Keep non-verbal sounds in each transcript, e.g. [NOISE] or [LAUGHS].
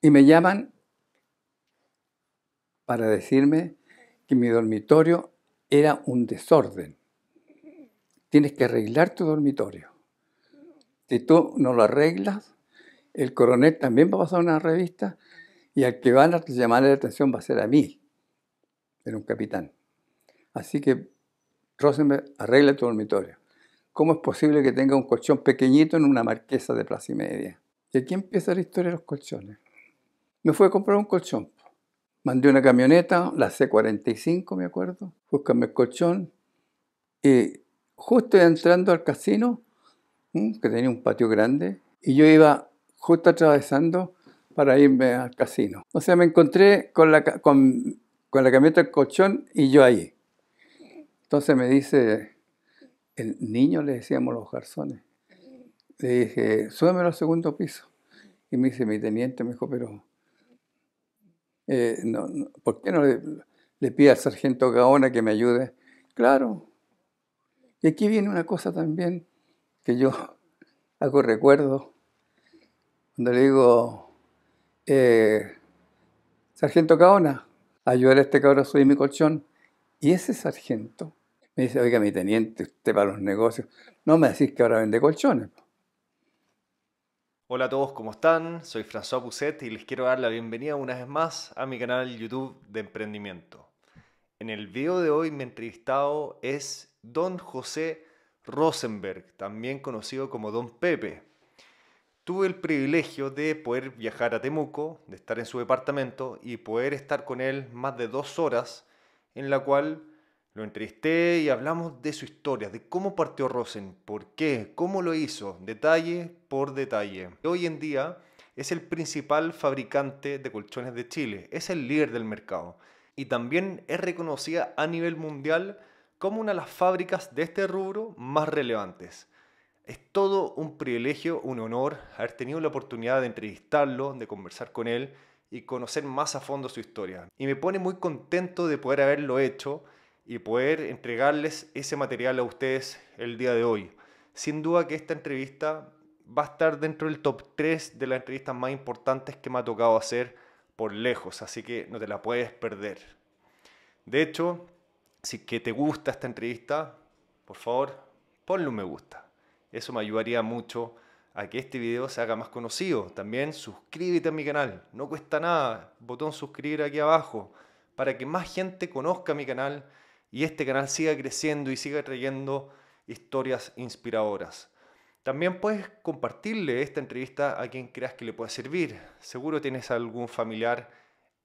Y me llaman para decirme que mi dormitorio era un desorden. Tienes que arreglar tu dormitorio. Si tú no lo arreglas, el coronel también va a pasar una revista y al que van a llamar la atención va a ser a mí. Era un capitán. Así que, Rosenberg, arregla tu dormitorio. ¿Cómo es posible que tenga un colchón pequeñito en una marquesa de plaza y media? Y aquí empieza la historia de los colchones me fui a comprar un colchón. Mandé una camioneta, la C45 me acuerdo, buscame el colchón y justo entrando al casino, mm, que tenía un patio grande, y yo iba justo atravesando para irme al casino. O sea, me encontré con la, con, con la camioneta del colchón y yo ahí. Entonces me dice, el niño le decíamos los garzones. Le dije, súbeme al segundo piso. Y me dice mi teniente, me dijo, pero eh, ¿por qué no le, pide al sargento Gaona que me ayude? Claro. Y aquí viene una cosa también que yo [LAUGHS] hago recuerdo cuando le digo, eh, sargento Gaona, ayudar a este cabrón a subir mi colchón. Y ese sargento me dice, oiga, mi teniente, usted para los negocios, no me decís que ahora vende colchones. Hola a todos, ¿cómo están? Soy François Pousset y les quiero dar la bienvenida una vez más a mi canal YouTube de emprendimiento. En el video de hoy mi entrevistado es Don José Rosenberg, también conocido como Don Pepe. Tuve el privilegio de poder viajar a Temuco, de estar en su departamento y poder estar con él más de dos horas, en la cual lo entrevisté y hablamos de su historia, de cómo partió Rosen, por qué, cómo lo hizo, detalle por detalle. Hoy en día es el principal fabricante de colchones de Chile, es el líder del mercado y también es reconocida a nivel mundial como una de las fábricas de este rubro más relevantes. Es todo un privilegio, un honor haber tenido la oportunidad de entrevistarlo, de conversar con él y conocer más a fondo su historia. Y me pone muy contento de poder haberlo hecho y poder entregarles ese material a ustedes el día de hoy. Sin duda que esta entrevista va a estar dentro del top 3 de las entrevistas más importantes que me ha tocado hacer por lejos, así que no te la puedes perder. De hecho, si que te gusta esta entrevista, por favor, ponle un me gusta. Eso me ayudaría mucho a que este video se haga más conocido. También suscríbete a mi canal, no cuesta nada, botón suscribir aquí abajo, para que más gente conozca mi canal y este canal siga creciendo y siga trayendo historias inspiradoras. También puedes compartirle esta entrevista a quien creas que le pueda servir. Seguro tienes algún familiar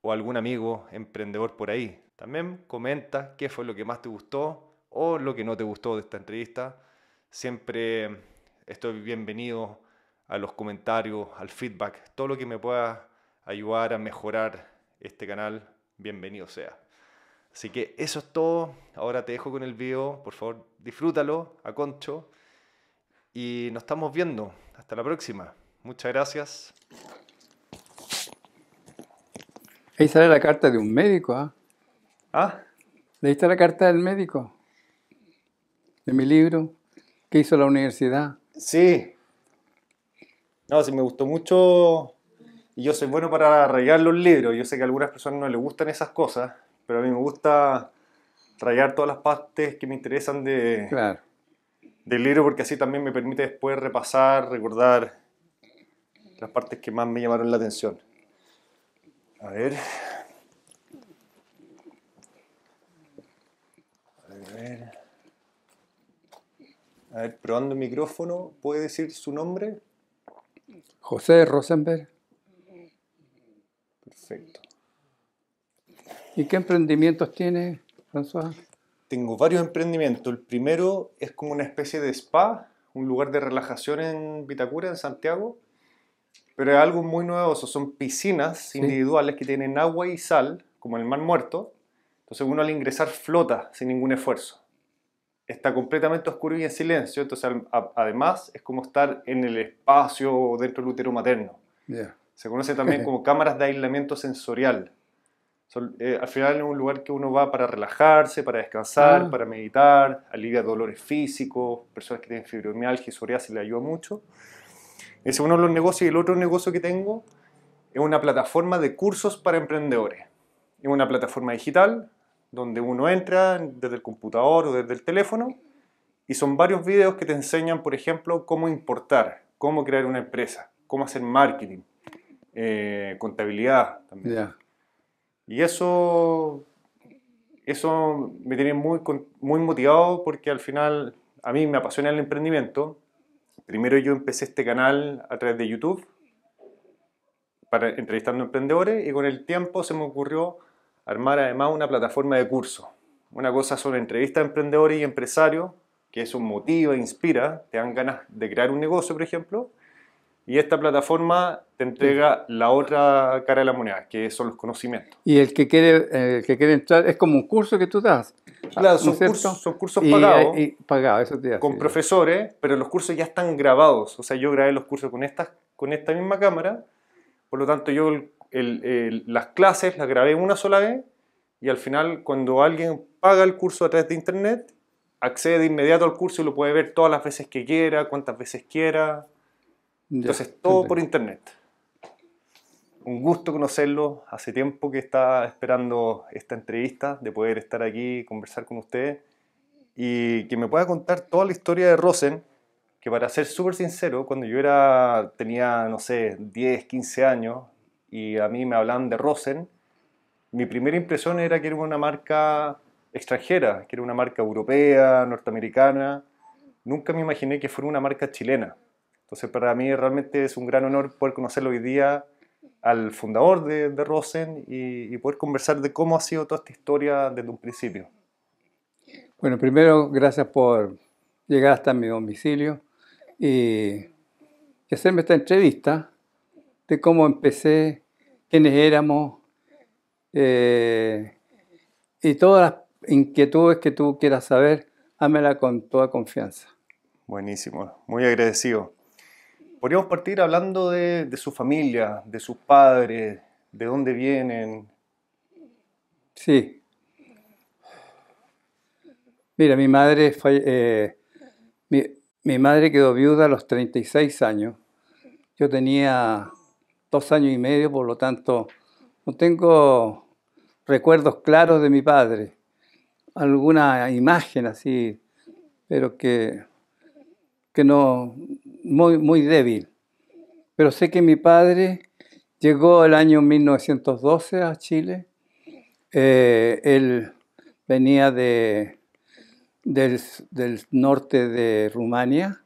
o algún amigo emprendedor por ahí. También comenta qué fue lo que más te gustó o lo que no te gustó de esta entrevista. Siempre estoy bienvenido a los comentarios, al feedback, todo lo que me pueda ayudar a mejorar este canal, bienvenido sea. Así que eso es todo. Ahora te dejo con el video. Por favor, disfrútalo a concho. Y nos estamos viendo. Hasta la próxima. Muchas gracias. Ahí sale la carta de un médico, ¿ah? ¿eh? ¿Ah? Ahí está la carta del médico. De mi libro. que hizo la universidad? Sí. No, sí, me gustó mucho. Y yo soy bueno para arreglar los libros. Yo sé que a algunas personas no les gustan esas cosas, pero a mí me gusta rayar todas las partes que me interesan de, del libro porque así también me permite después repasar, recordar las partes que más me llamaron la atención. A ver. A ver. A ver, probando el micrófono, ¿puede decir su nombre? José Rosenberg. Perfecto. ¿Y qué emprendimientos tiene, François? Tengo varios emprendimientos. El primero es como una especie de spa, un lugar de relajación en Vitacura, en Santiago. Pero es algo muy novedoso. Son piscinas individuales que tienen agua y sal, como el mar muerto. Entonces uno al ingresar flota sin ningún esfuerzo. Está completamente oscuro y en silencio. Entonces además es como estar en el espacio dentro del útero materno. Se conoce también [LAUGHS] como cámaras de aislamiento sensorial eh, al final es un lugar que uno va para relajarse, para descansar, mm. para meditar, alivia dolores físicos, personas que tienen fibromialgia y psoriasis le ayuda mucho. Ese es uno de los negocios y el otro negocio que tengo es una plataforma de cursos para emprendedores. Es una plataforma digital donde uno entra desde el computador o desde el teléfono y son varios videos que te enseñan, por ejemplo, cómo importar, cómo crear una empresa, cómo hacer marketing, eh, contabilidad también. Y eso, eso me tiene muy, motivado porque al final a mí me apasiona el emprendimiento. Primero yo empecé este canal a través de YouTube, para, entrevistando emprendedores, y con el tiempo se me ocurrió armar además una plataforma de cursos. Una cosa sobre entrevistas a emprendedores y empresarios, que eso motiva, inspira, te dan ganas de crear un negocio, por ejemplo, y esta plataforma te entrega la otra cara de la moneda, que son los conocimientos. Y el que quiere, eh, que quiere entrar es como un curso que tú das. Claro, son, cursos, son cursos, pagados. Y, y con profesores, pero los cursos ya están grabados. O sea, yo grabé los cursos con esta, con esta misma cámara. Por lo tanto, yo las clases las grabé una sola vez. Y al final, cuando alguien paga el curso a través de internet, accede de inmediato al curso y lo puede ver todas las veces que quiera, cuantas veces quiera. Entonces, todo por internet. Un gusto conocerlo. Hace tiempo que estaba esperando esta entrevista, de poder estar aquí, conversar con usted y que me pueda contar toda la historia de Rosen, que para ser súper sincero, cuando yo era, tenía, no sé, 10, 15 años y a mí me hablan de Rosen, mi primera impresión era que era una marca extranjera, que era una marca europea, norteamericana. Nunca me imaginé que fuera una marca chilena. Entonces, para mí realmente es un gran honor poder conocer hoy día al fundador de, Rosen y, poder conversar de cómo ha sido toda esta historia desde un principio. Bueno, primero, gracias por llegar hasta mi domicilio y, hacerme esta entrevista de cómo empecé, quiénes éramos eh, y todas las inquietudes que tú quieras saber, hámela con toda confianza. Buenísimo, muy agradecido podríamos partir hablando de, su familia, de sus padres, de dónde vienen. Sí. Mira, mi madre, eh, madre quedó viuda a los 36 años. Yo tenía dos años y medio, por lo tanto, no tengo recuerdos claros de mi padre. Alguna imagen así, pero que, que no, muy, muy débil. Pero sé que mi padre llegó el año 1912 a Chile. Eh, él venía de, del, norte de Rumania,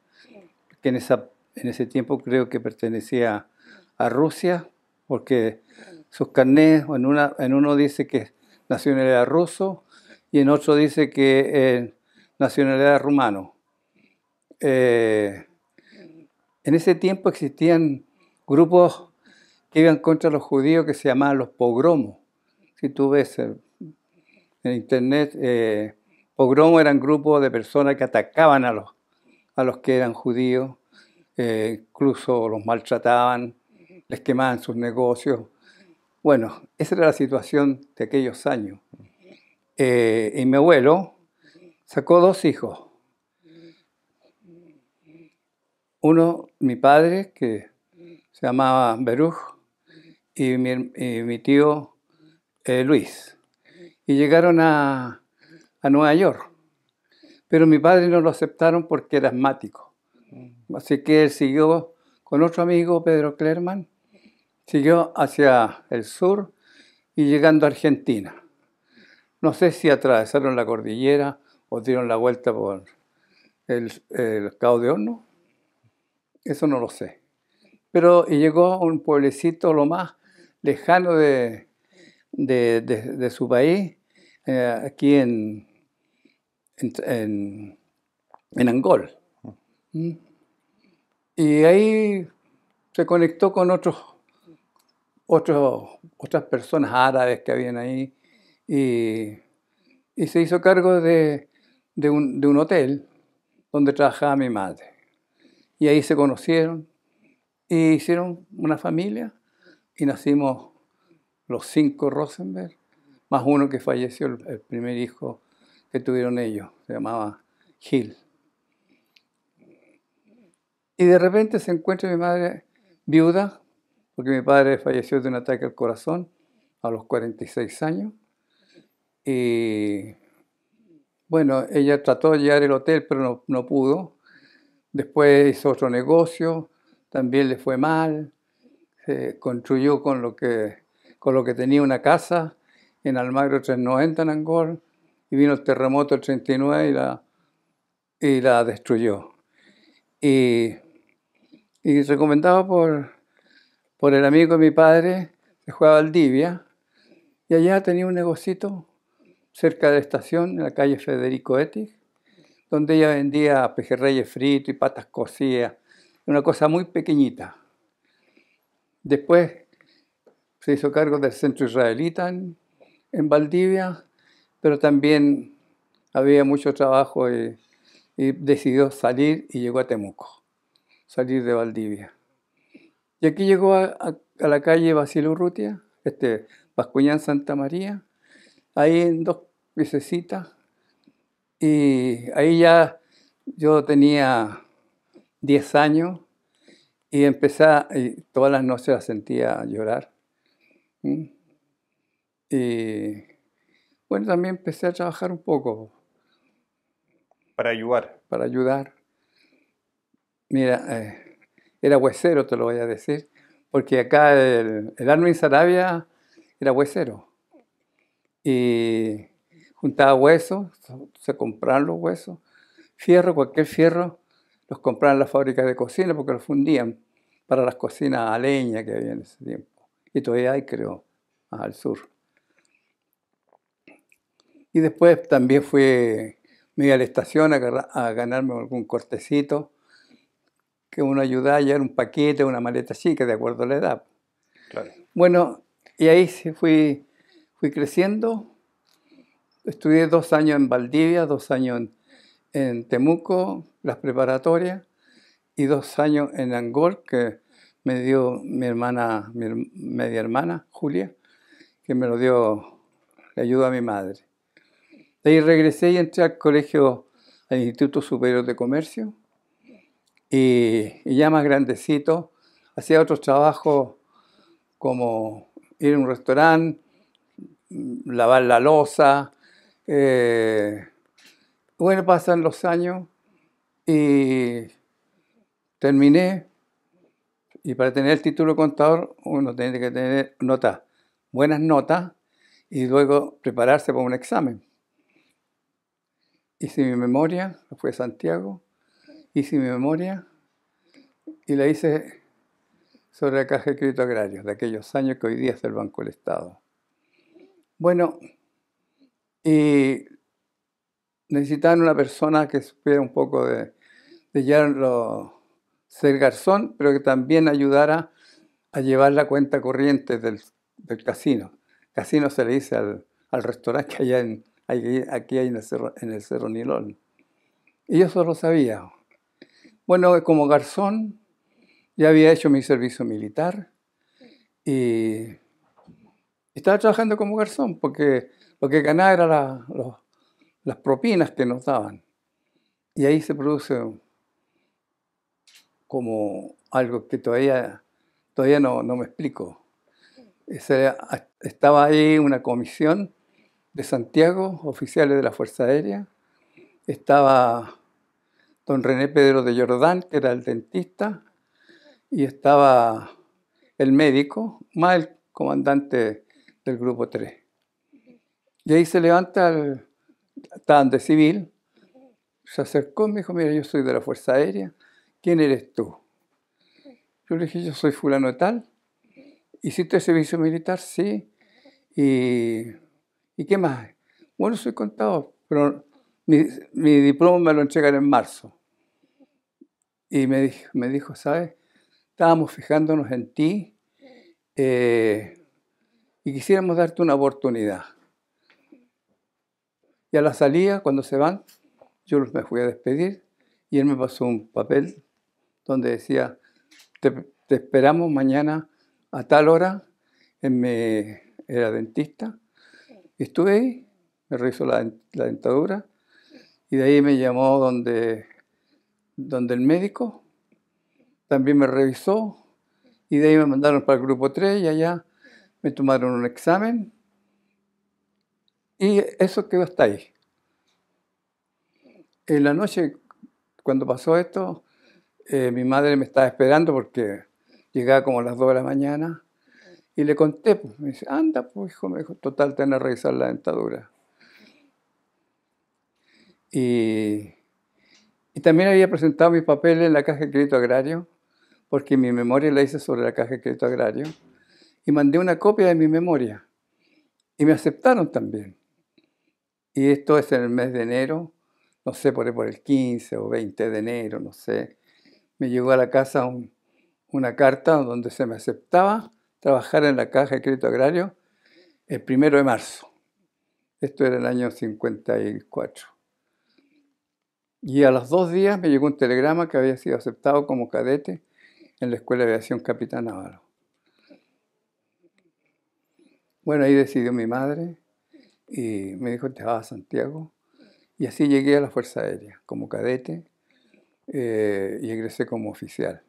que en, esa, en ese tiempo creo que pertenecía a Rusia, porque sus carnés, en, una, en uno dice que nacionalidad ruso y en otro dice que eh, nacionalidad rumano. Eh, en ese tiempo existían grupos que iban contra los judíos que se llamaban los pogromos. Si tú ves en internet, eh, pogromos eran grupos de personas que atacaban a los, a los que eran judíos, eh, incluso los maltrataban, les quemaban sus negocios. Bueno, esa era la situación de aquellos años. Eh, y mi abuelo sacó dos hijos Uno, mi padre, que se llamaba Beruj, y mi, tío eh, Luis. Y llegaron a, Nueva York. Pero mi padre no lo aceptaron porque era asmático. Así que él siguió con otro amigo, Pedro Clerman, siguió hacia el sur y llegando a Argentina. No sé si atravesaron la cordillera o dieron la vuelta por el, el de Horno, eso no lo sé. Pero llegó a un pueblecito lo más lejano de, su país, eh, aquí en, Angol. Mm. Y ahí se conectó con otros, otras personas árabes que habían ahí y, se hizo cargo de un hotel donde trabajaba mi madre. Y ahí se conocieron y e hicieron una familia y nacimos los cinco Rosenberg, más uno que falleció, el primer hijo que tuvieron ellos, se llamaba Gil. Y de repente se encuentra mi madre viuda, porque mi padre falleció de un ataque al corazón a los 46 años. Y bueno, ella trató de llegar al hotel, pero no pudo. Después hizo otro negocio, también le fue mal, se construyó con lo que, con lo que tenía una casa en Almagro 390 en Angol, y vino el terremoto el 39 y la, y la destruyó. Y, y recomendado por, por el amigo de mi padre, se jugaba a Valdivia, y allá tenía un negocito cerca de la estación, en la calle Federico Etich donde ella vendía pejerreyes fritos y patas cocidas, una cosa muy pequeñita. Después se hizo cargo del centro israelita en, Valdivia, pero también había mucho trabajo y, decidió salir y llegó a Temuco, salir de Valdivia. Y aquí llegó a, la calle Basilio Urrutia, este, Bascuñán Santa María, ahí en dos piececitas y ahí ya yo tenía 10 años y empecé, y todas las noches la sentía llorar. Y bueno, también empecé a trabajar un poco. Para ayudar. Para ayudar. Mira, eh, era huesero, te lo voy a decir, porque acá el, el en Sarabia era huesero. Y juntaba huesos, se compraban los huesos, fierro, cualquier fierro, los compraban en la fábrica de cocina porque los fundían para las cocinas a leña que había en ese tiempo. Y todavía hay, creo, al sur. Y después también fui, me iba a la estación a, ganarme algún cortecito, que uno ayudaba a llevar un paquete, una maleta chica, de acuerdo a la edad. Bueno, y ahí sí fui, fui creciendo Estudié dos años en Valdivia, dos años en, Temuco, las preparatorias, y dos años en Angol, que me dio mi hermana, mi media hermana, Julia, que me lo dio, le ayudó a mi madre. De ahí regresé y entré al colegio, al Instituto Superior de Comercio, y, y ya más grandecito, hacía otros trabajos como ir a un restaurante, lavar la losa, eh, bueno, pasan los años y terminé. Y para tener el título de contador, uno tiene que tener notas, buenas notas, y luego prepararse para un examen. Hice mi memoria, fue Santiago, hice mi memoria y la hice sobre la Caja de Crédito Agrario, de aquellos años que hoy día es el Banco del Estado. Bueno, y necesitaban una persona que supiera un poco de, ser garzón, pero que también ayudara a llevar la cuenta corriente del, del casino. Casino se le dice al, al restaurante que allá en, aquí, hay en el Cerro, en el Nilón. Y yo solo sabía. Bueno, eh, como garzón, ya había hecho mi servicio militar y estaba trabajando como garzón porque lo que ganaba eran las propinas que nos daban. Y ahí se produce como algo que todavía, todavía no, me explico. estaba ahí una comisión de Santiago, oficiales de la Fuerza Aérea. Estaba don René Pedro de Jordán, que era el dentista, y estaba el médico, más el comandante del grupo 3. Y ahí se levanta el tan de civil, se acercó y me dijo, mira, yo soy de la Fuerza Aérea, ¿quién eres tú? Yo le dije, yo soy fulano tal, ¿hiciste servicio militar? Sí. ¿Y, ¿y qué más? Bueno, soy contador, pero mi, diploma me lo entregan en marzo. Y me dijo, me dijo ¿sabes? Estábamos fijándonos en ti eh, y quisiéramos darte una oportunidad. Y a la salida, cuando se van, yo me fui a despedir y él me pasó un papel donde decía, te, esperamos mañana a tal hora, en me, era dentista, estuve ahí, me revisó la, dentadura y de ahí me llamó donde, donde el médico, también me revisó y de ahí me mandaron para el grupo 3 y allá me tomaron un examen y eso quedó hasta ahí. En la noche, cuando pasó esto, eh, mi madre me estaba esperando porque llegaba como a las 2 de la mañana y le conté, pues, me dice, anda, pues hijo, me dijo, total, te van a revisar la dentadura. y también había presentado mis papeles en la Caja de Crédito Agrario, porque mi memoria la hice sobre la Caja de Crédito Agrario, y mandé una copia de mi memoria. Y me aceptaron también. Y esto es en el mes de enero, no sé, por, por el 15 o 20 de enero, no sé. Me llegó a la casa una carta donde se me aceptaba trabajar en la Caja de Crédito Agrario el primero de marzo. Esto era el año 54. Y a los dos días me llegó un telegrama que había sido aceptado como cadete en la Escuela de Aviación Capitán Navarro. Bueno, ahí decidió mi madre y me dijo te vas a Santiago. Y así llegué a la Fuerza Aérea como cadete eh, y egresé como oficial.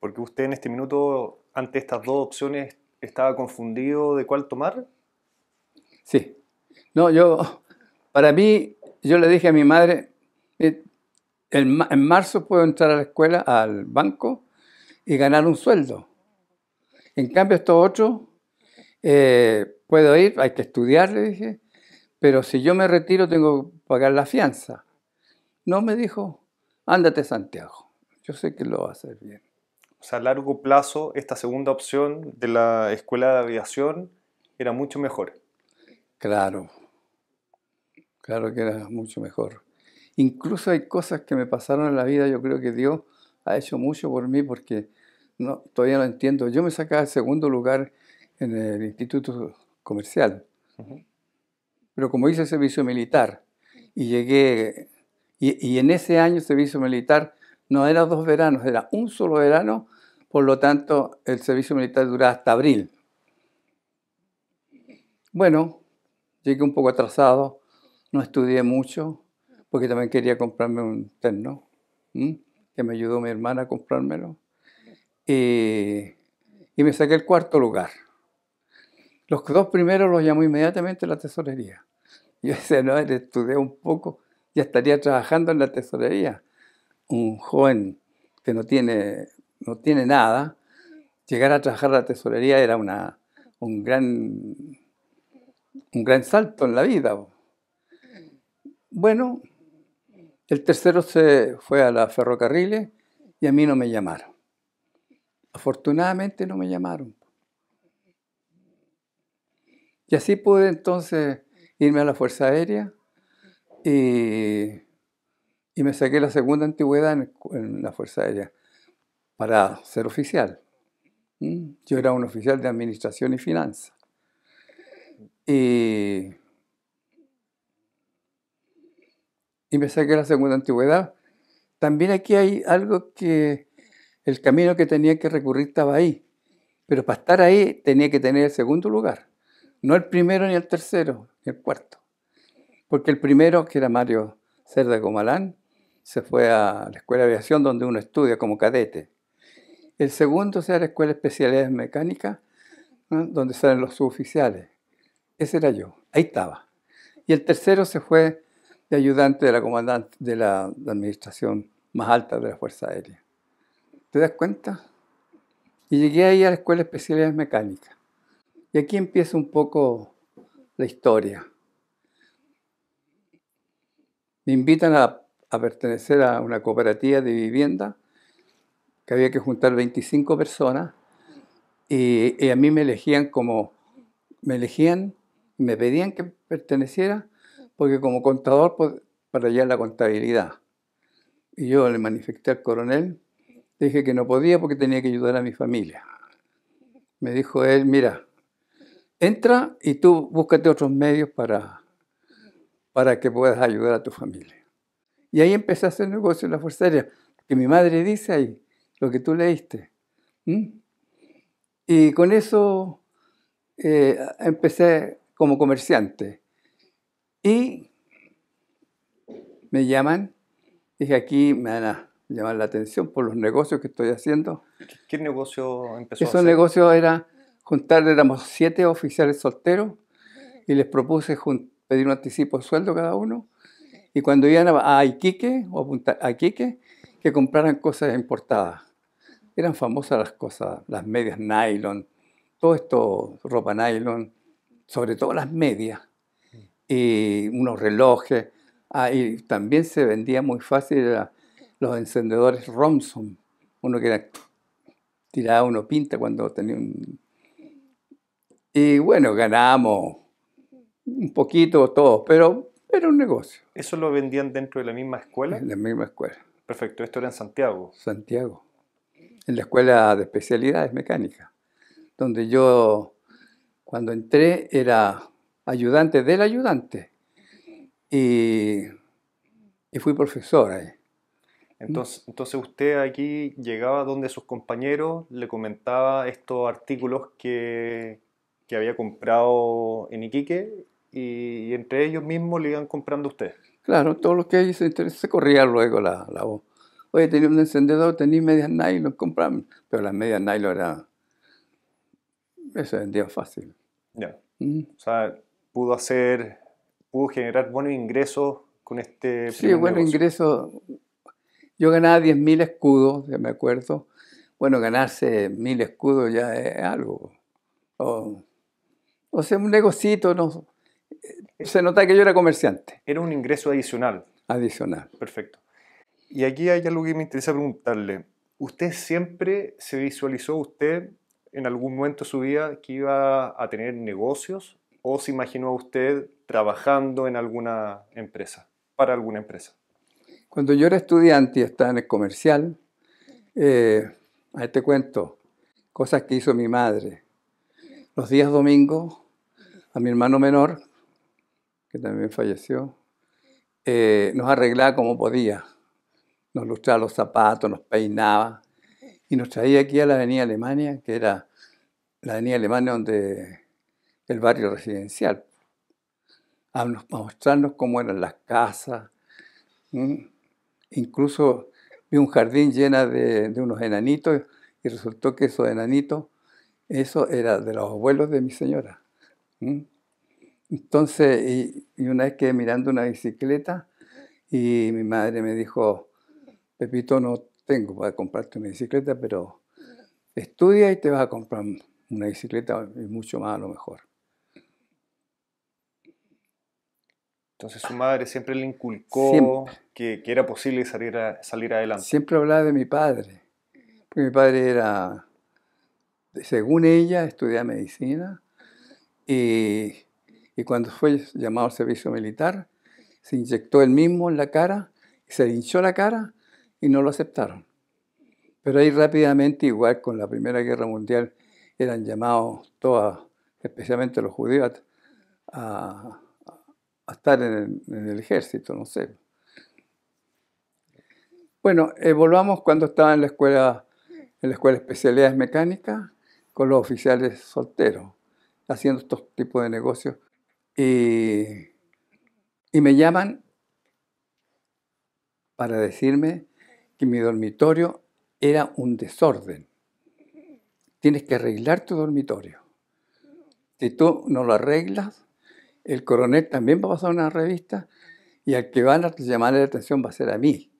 Porque usted en este minuto, ante estas dos opciones, estaba confundido de cuál tomar. Sí. No, yo, [LAUGHS] para mí, yo le dije a mi madre, eh, en marzo puedo entrar a la escuela, al banco, y ganar un sueldo. En cambio, estos otros eh, puedo ir, hay que estudiar, le dije, pero si yo me retiro tengo que pagar la fianza. No me dijo, ándate Santiago, yo sé que lo va a hacer bien. O sea, a largo plazo, esta segunda opción de la escuela de aviación era mucho mejor. Claro, claro que era mucho mejor. Incluso hay cosas que me pasaron en la vida, yo creo que Dios ha hecho mucho por mí porque no, todavía no entiendo. Yo me sacaba el segundo lugar en el Instituto Comercial. Pero como hice servicio militar y llegué, y, en ese año servicio militar no era dos veranos, era un solo verano, por lo tanto el servicio militar duraba hasta abril. Bueno, llegué un poco atrasado, no estudié mucho, porque también quería comprarme un terno, ¿Mm? que me ayudó mi hermana a comprármelo, eh, y me saqué el cuarto lugar. Los dos primeros los llamó inmediatamente la tesorería. Yo decía, no, estudié un poco, ya estaría trabajando en la tesorería. Un joven que no tiene, no tiene nada, llegar a trabajar en la tesorería era una, un, gran, un gran salto en la vida. Bueno, el tercero se fue a la ferrocarriles y a mí no me llamaron. Afortunadamente no me llamaron. Y así pude entonces irme a la Fuerza Aérea y, me saqué la segunda antigüedad en, la Fuerza Aérea para ser oficial. ¿Mm? Yo era un oficial de administración y finanzas. Y, y me saqué la segunda antigüedad. También aquí hay algo que el camino que tenía que recurrir estaba ahí. Pero para estar ahí tenía que tener el segundo lugar. No el primero ni el tercero, ni el cuarto. Porque el primero, que era Mario Cerda Gomalán, se fue a la Escuela de Aviación donde uno estudia como cadete. El segundo se a la Escuela de Especialidades Mecánicas, donde salen los suboficiales. Ese era yo, ahí estaba. Y el tercero se fue de ayudante de la comandante de la, de la administración más alta de la Fuerza Aérea. ¿Te das cuenta? Y llegué ahí a la Escuela de Especialidades Mecánicas. Y aquí empieza un poco la historia. Me invitan a, pertenecer a una cooperativa de vivienda que había que juntar 25 personas y, a mí me elegían como, me elegían, me pedían que perteneciera porque como contador pues, para allá la contabilidad. Y yo le manifesté al coronel, dije que no podía porque tenía que ayudar a mi familia. Me dijo él, mira, entra y tú búscate otros medios para, para que puedas ayudar a tu familia. Y ahí empecé a el negocio en la Fuerza Aérea, que mi madre dice ahí, lo que tú leíste. Y con eso eh, empecé como comerciante. Y me llaman, dije aquí me van a llamar la atención por los negocios que estoy haciendo. ¿Qué, negocio empezó? Esos negocios era juntar, éramos siete oficiales solteros y les propuse pedir un anticipo de sueldo cada uno. Y cuando iban a, Iquique o a, Iquique, que compraran cosas importadas. Eran famosas las cosas, las medias nylon, todo esto, ropa nylon, sobre todo las medias y unos relojes. Ah, y también se vendía muy fácil los encendedores Romson, uno que era, tiraba uno pinta cuando tenía un y bueno, ganamos un poquito todo, pero era un negocio. ¿Eso lo vendían dentro de la misma escuela? En la misma escuela. Perfecto, esto era en Santiago. Santiago, en la escuela de especialidades mecánicas, donde yo cuando entré era ayudante del ayudante y, fui profesor ahí. Entonces, entonces usted aquí llegaba donde sus compañeros le comentaba estos artículos que, que había comprado en Iquique y, entre ellos mismos le iban comprando a usted. Claro, todos los que ellos se corría luego la, voz. Oye, tenía un encendedor, tenía medias nylon, compramos, Pero las medias nylon era... Eso vendía fácil. Ya. Mm. O sea, pudo hacer, pudo generar buenos ingresos con este... Sí, buenos ingresos. Yo ganaba 10.000 escudos, ya me acuerdo. Bueno, ganarse 1.000 escudos ya es algo. O sea, un negocito, no. Se nota que yo era comerciante. Era un ingreso adicional. Adicional. Perfecto. Y aquí hay algo que me interesa preguntarle. ¿Usted siempre se visualizó usted en algún momento de su vida que iba a tener negocios o se imaginó a usted trabajando en alguna empresa, para alguna empresa? Cuando yo era estudiante y estaba en el comercial, eh, a este cuento, cosas que hizo mi madre. Los días domingos a mi hermano menor, que también falleció, eh, nos arreglaba como podía. Nos lustraba los zapatos, nos peinaba y nos traía aquí a la Avenida Alemania, que era la Avenida Alemania donde el barrio residencial, a, mostrarnos cómo eran las casas. Incluso vi un jardín lleno de, de, unos enanitos y resultó que esos enanitos, eso era de los abuelos de mi señora. Entonces, y, una vez quedé mirando una bicicleta y mi madre me dijo, Pepito, no tengo para comprarte una bicicleta, pero estudia y te vas a comprar una bicicleta y mucho más a lo mejor. Entonces su madre siempre le inculcó que, que, era posible salir, a, salir adelante. Siempre hablaba de mi padre, mi padre era, según ella, estudiaba medicina y, cuando fue llamado al servicio militar, se inyectó el mismo en la cara, se hinchó la cara y no lo aceptaron. Pero ahí rápidamente, igual con la Primera Guerra Mundial, eran llamados todos, especialmente los judíos, a, estar en el, ejército, no sé. Bueno, eh, volvamos cuando estaba en la escuela, en la escuela de especialidades mecánicas, con los oficiales solteros haciendo estos tipos de negocios. Eh, y, me llaman para decirme que mi dormitorio era un desorden. Tienes que arreglar tu dormitorio. Si tú no lo arreglas, el coronel también va a pasar una revista y al que van a llamar la atención va a ser a mí.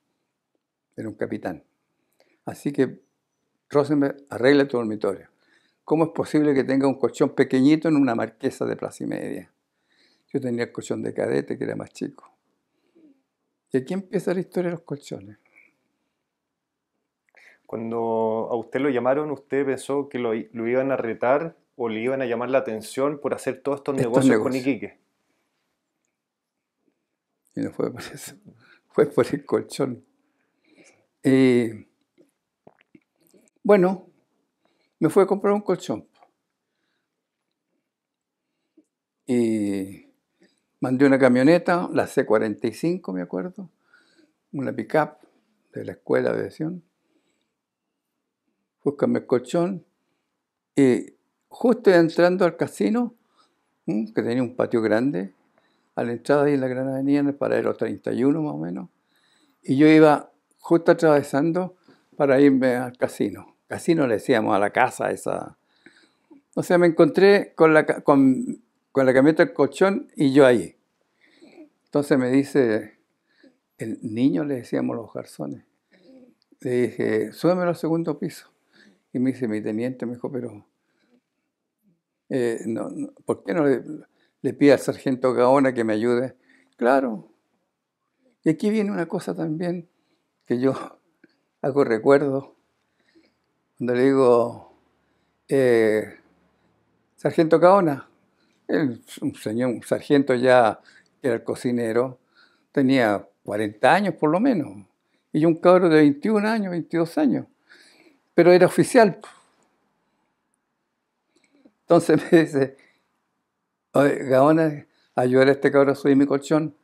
Era un capitán. Así que, Rosenberg, arregla tu dormitorio. ¿Cómo es posible que tenga un colchón pequeñito en una marquesa de plaza y media? Yo tenía el colchón de cadete, que era más chico. Y aquí empieza la historia de los colchones. Cuando a usted lo llamaron, ¿usted pensó que lo, iban a retar o le iban a llamar la atención por hacer todos estos, negocios, con Iquique? Y no fue por eso, [LAUGHS] fue por el colchón. Eh, bueno, me fui a comprar un colchón. Y mandé una camioneta, la C45, me acuerdo, una pickup de la escuela de aviación. buscame el colchón. Y justo entrando al casino, mm, que tenía un patio grande, a la entrada ahí la Gran Avenida, en el paradero 31 más o menos, y yo iba justo atravesando para irme al casino así no le decíamos a la casa esa. O sea, me encontré con la, con, la camioneta del colchón y yo ahí. Entonces me dice, el niño le decíamos los garzones. Le dije, súbeme al segundo piso. Y me dice, mi teniente me dijo, pero, eh, no, ¿por qué no le, le pide al sargento Gaona que me ayude? Claro. Y aquí viene una cosa también que yo [LAUGHS] hago recuerdo cuando le digo, eh, Sargento Caona, un señor, un sargento ya era el cocinero, tenía 40 años por lo menos, y un cabro de 21 años, 22 años, pero era oficial. Entonces [LAUGHS] me dice, Oye, Gaona, ayudar a este cabro a subir mi colchón.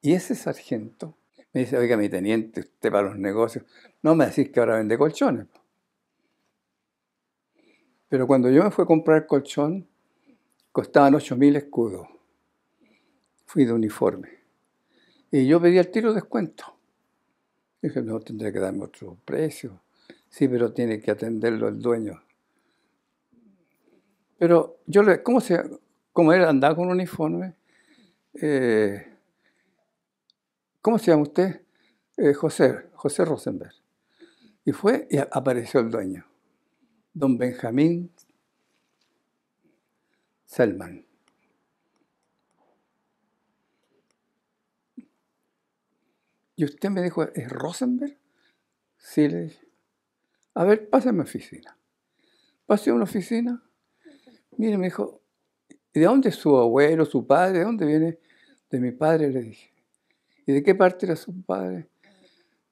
Y ese sargento me dice, oiga, mi teniente, usted para los negocios, no me decís que ahora vende colchones. Pero cuando yo me fui a comprar el colchón, costaban 8.000 escudos. Fui de uniforme. Y yo pedí el tiro de descuento. Dije, no, tendré que darme otro precio. Sí, pero tiene que atenderlo el dueño. Pero yo le, ¿cómo se, como él andaba con uniforme, eh, ¿cómo se llama usted? Eh, José, José Rosenberg. Y fue y apareció el dueño don Benjamín Selman. Y usted me dijo, ¿es Rosenberg? Sí, le dije. A ver, pásame a oficina. Pasé a una oficina. Mire, me dijo, ¿y de dónde es su abuelo, su padre? ¿De dónde viene? De mi padre, le dije. ¿Y de qué parte era su padre?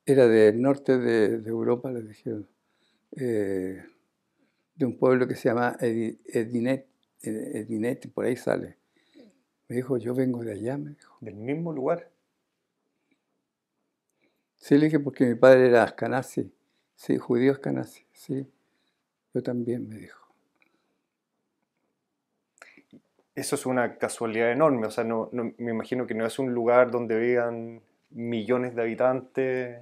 Era del norte de, Europa, le dije. Eh, de un pueblo que se llama Edinet, eh, Edinet, por ahí sale. Me dijo, yo vengo de allá, me dijo. ¿Del mismo lugar? Sí, le dije porque mi padre era ascanasi, sí, judío ascanasi, sí. Yo también, me dijo. Eso es una casualidad enorme, o sea, no, me imagino que no es un lugar donde vivan millones de habitantes.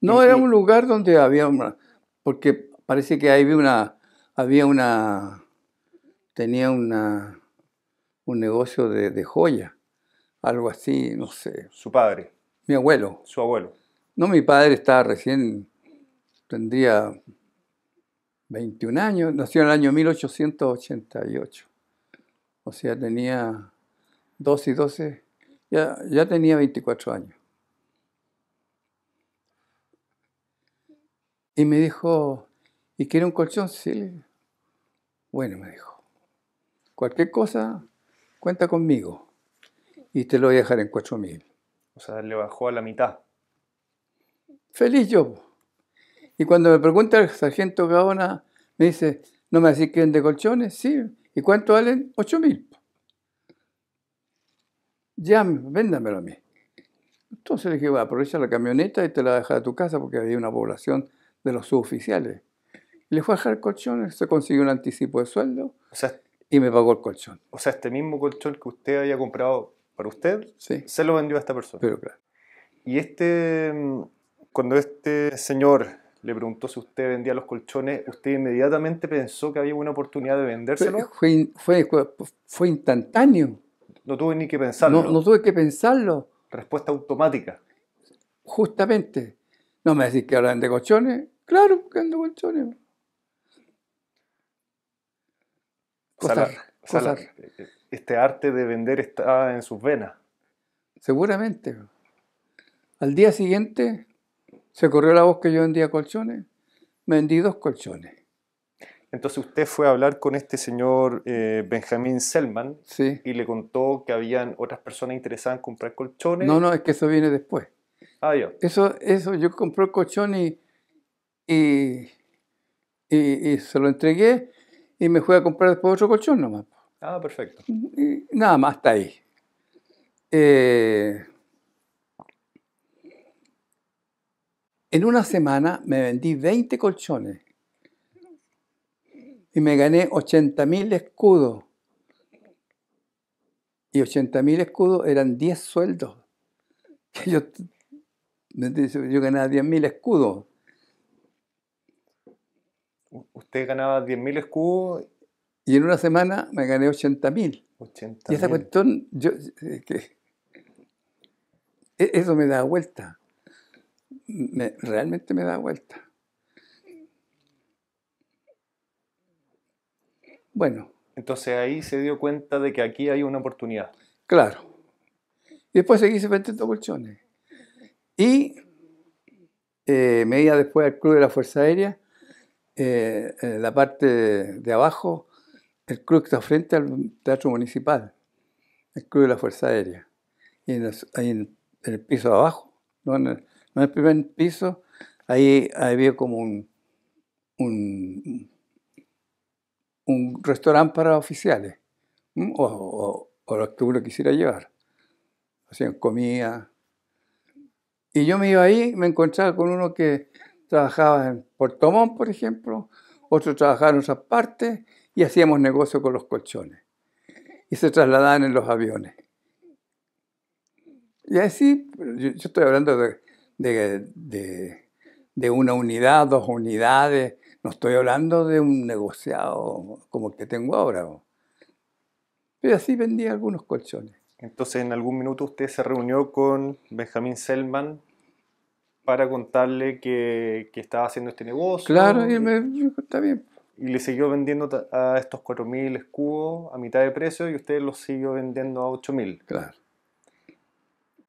No, era un lugar donde había Porque parece que ahí una, había una, tenía una, un negocio de, joya, algo así, no sé. Su padre. Mi abuelo. Su abuelo. No, mi padre estaba recién, tendría 21 años, nació en el año 1888. O sea, tenía 12 y 12, ya, ya tenía 24 años. Y me dijo, ¿Y quiere un colchón? Sí. Bueno, me dijo. Cualquier cosa, cuenta conmigo. Y te lo voy a dejar en 4.000. O sea, le bajó a la mitad. Feliz yo. Y cuando me pregunta el sargento Gaona, me dice, ¿no me decís que de colchones? Sí. ¿Y cuánto valen? 8.000. Ya, véndamelo a mí. Entonces le dije, aprovecha la camioneta y te la deja a tu casa porque había una población de los suboficiales. Le fue a dejar colchones, se consiguió un anticipo de sueldo sea, y me pagó el colchón. O sea, este mismo colchón que usted había comprado para usted, se lo vendió a esta persona. Pero claro. Y este, mm, cuando este señor le preguntó si usted vendía los colchones, ¿usted inmediatamente pensó que había una oportunidad de vendérselo? Fue, fue, fue instantáneo. No tuve ni que pensarlo. No, tuve que pensarlo. Respuesta automática. Justamente. No me decís que ahora de colchones. Claro, que ando colchones. cosar, o eh, eh, este arte de vender está en sus venas. Seguramente. Al día siguiente se corrió la voz que yo vendía colchones. Vendí dos colchones. Entonces usted fue a hablar con este señor eh, Benjamín Selman sí. y le contó que habían otras personas interesadas en comprar colchones. No, no, es que eso viene después. Ah, Eso, eso, yo compré el colchón y, y se lo entregué y me fui a comprar después otro colchón nomás. Ah, perfecto. nada más, está ahí. Eh, en una semana me vendí 20 colchones y me gané 80.000 escudos. Y 80.000 escudos eran 10 sueldos. Que [LAUGHS] yo, yo ganaba 10.000 escudos usted ganaba 10.000 escudos. Y en una semana me gané 80.000. 80, y esa cuestión, yo, e, eso me da vuelta. realmente me da vuelta. Bueno. Entonces ahí se dio cuenta de que aquí hay una oportunidad. Claro. Y después seguí vendiendo colchones. Y eh, me iba después al Club de la Fuerza Aérea eh, en la parte de abajo, el club que está frente al Teatro Municipal, el Club de la Fuerza Aérea. Y en, el piso de abajo, en, el, primer piso, ahí había como un, un, restaurante para oficiales, o, o lo que uno quisiera llevar. Hacían comida. Y yo me iba ahí, me encontraba con uno que trabajaba en Puerto por ejemplo, otros trabajaban en otras partes y hacíamos negocio con los colchones. Y se trasladaban en los aviones. Y así, yo, estoy hablando de, de, de, una unidad, dos unidades, no estoy hablando de un negociado como el que tengo ahora. Pero así vendía algunos colchones. Entonces, en algún minuto usted se reunió con Benjamin Selman para contarle que, estaba haciendo este negocio. Claro, y, me está bien. Y le siguió vendiendo a estos 4.000 escudos a mitad de precio y usted los siguió vendiendo a 8.000. Claro.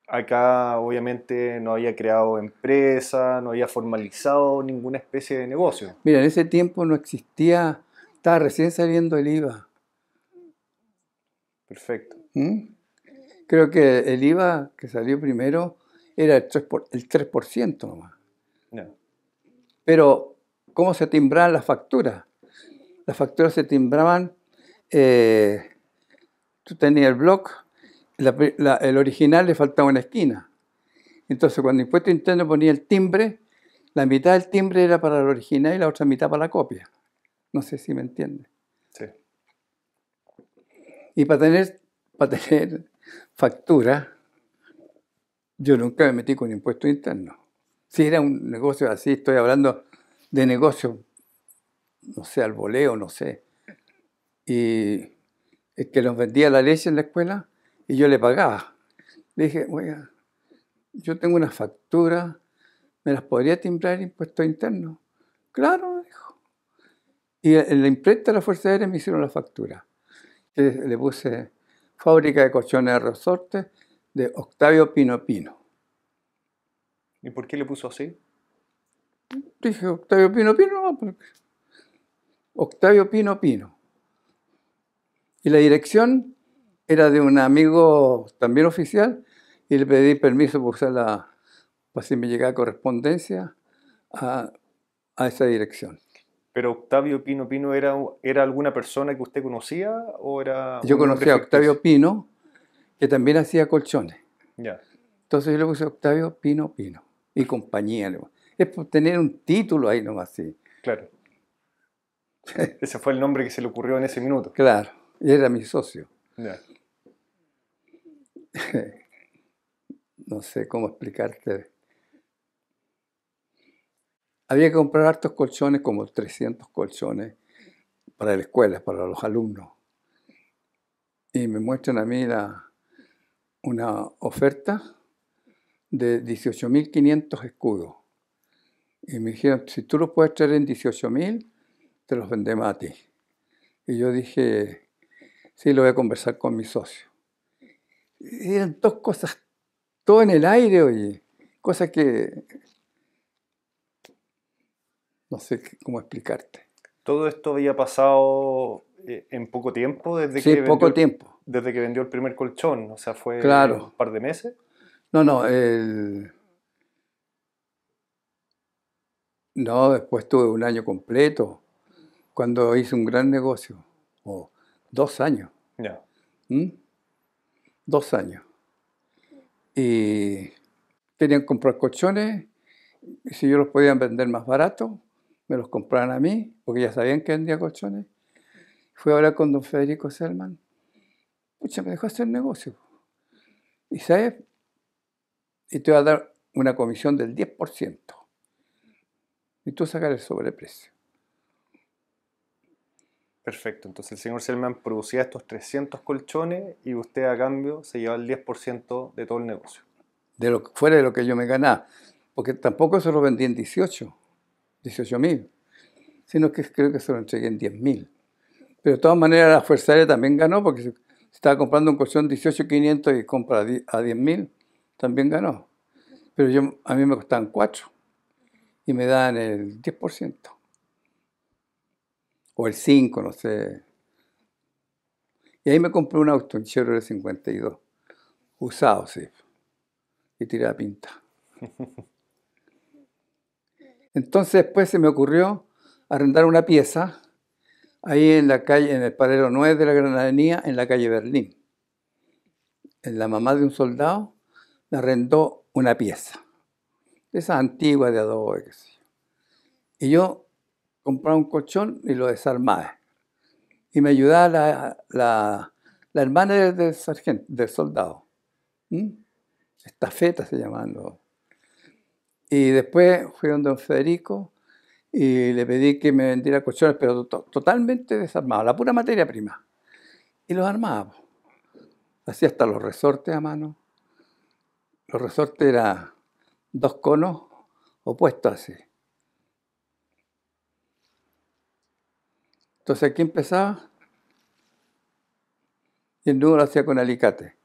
Acá obviamente no había creado empresa, no había formalizado ninguna especie de negocio. Mira, en ese tiempo no existía, estaba recién saliendo el IVA. Perfecto. ¿Mm? Creo que el IVA que salió primero era el 3%, por, el 3 nomás. No. Pero, ¿cómo se timbraban las facturas? Las facturas se timbraban, eh, tú tenías el blog, el original le faltaba una esquina. Entonces, cuando el impuesto interno ponía el timbre, la mitad del timbre era para el original y la otra mitad para la copia. No sé si me entiende Sí. Y para tener, para tener factura, yo nunca me metí con impuestos internos. Si era un negocio así, estoy hablando de negocio, no sé, al voleo, no sé. Y el que nos vendía la leche en la escuela y yo le pagaba. Le dije, oiga, yo tengo una factura, ¿me las podría timbrar impuesto interno? Claro, dijo. Y en la imprenta de la Fuerza Aérea me hicieron la factura. Eh, le puse fábrica de colchones de resortes de Octavio Pino Pino. ¿Y por qué le puso así? Dije, Octavio Pino Pino, Octavio Pino Pino. Y la dirección era de un amigo también oficial y le pedí permiso para usarla para si me llegaba correspondencia a, esa dirección. ¿Pero Octavio Pino Pino era, era alguna persona que usted conocía o era... Yo conocía a Octavio Pino que también hacía colchones. Entonces yo le puse Octavio Pino Pino y compañía. Es por tener un título ahí nomás así. Claro. [LAUGHS] Ese fue el nombre que se le ocurrió en ese minuto. Claro, y era mi socio. [LAUGHS] no sé cómo explicarte. Había que comprar hartos colchones, como 300 colchones, para la escuela, para los alumnos. Y me muestran a mí la, una oferta de 18.500 escudos. Y me dijeron, si tú los puedes traer en 18.000, te los vendemos a ti. Y yo dije, sí, lo voy a conversar con mi socio. Y eran dos cosas, todo en el aire, oye. Cosas que no sé cómo explicarte. Todo esto había pasado eh, en poco tiempo desde que vendió, el primer colchón, o sea, fue un par de meses. No, no, No, después tuve un año completo cuando hice un gran negocio, o dos años. Ya. ¿Mm? Dos años. Y tenían que comprar colchones, y si yo los podían vender más barato, me los compraron a mí, porque ya sabían que vendía colchones. Fui a hablar con don Federico Selman. Pucha, me dejó hacer negocio. Y sabes, y te voy a dar una comisión del 10%. Y tú sacar el sobreprecio. Perfecto, entonces el señor Selman producía estos 300 colchones y usted a cambio se llevaba el 10% de todo el negocio. De lo, fuera de lo que yo me ganaba, porque tampoco se lo vendí en 18, 18.000, sino que creo que se lo entregué en 10.000. Pero de todas maneras la Fuerza Aérea también ganó, porque si estaba comprando un colchón 18.500 y compra a 10.000, también ganó. Pero yo, a mí me costaban 4 y me dan el 10%. O el 5, no sé. Y ahí me compré un auto, un Chevrolet 52, usado, sí. Y tiré la pinta. [LAUGHS] Entonces después se me ocurrió arrendar una pieza ahí en la calle, en el paralelo 9 de la Granadería en la calle Berlín. La mamá de un soldado me arrendó una pieza, esa antigua de adobe, Y yo compraba un colchón y lo desarmaba. Y me ayudaba la, la, hermana del del soldado. Estafeta se llamando y después fui a don Federico y le pedí que me vendiera colchones, pero totalmente desarmados, la pura materia prima. Y los armaba. Hacía hasta los resortes a mano. Los resortes eran dos conos opuestos así. Entonces aquí empezaba y el nudo lo hacía con alicate.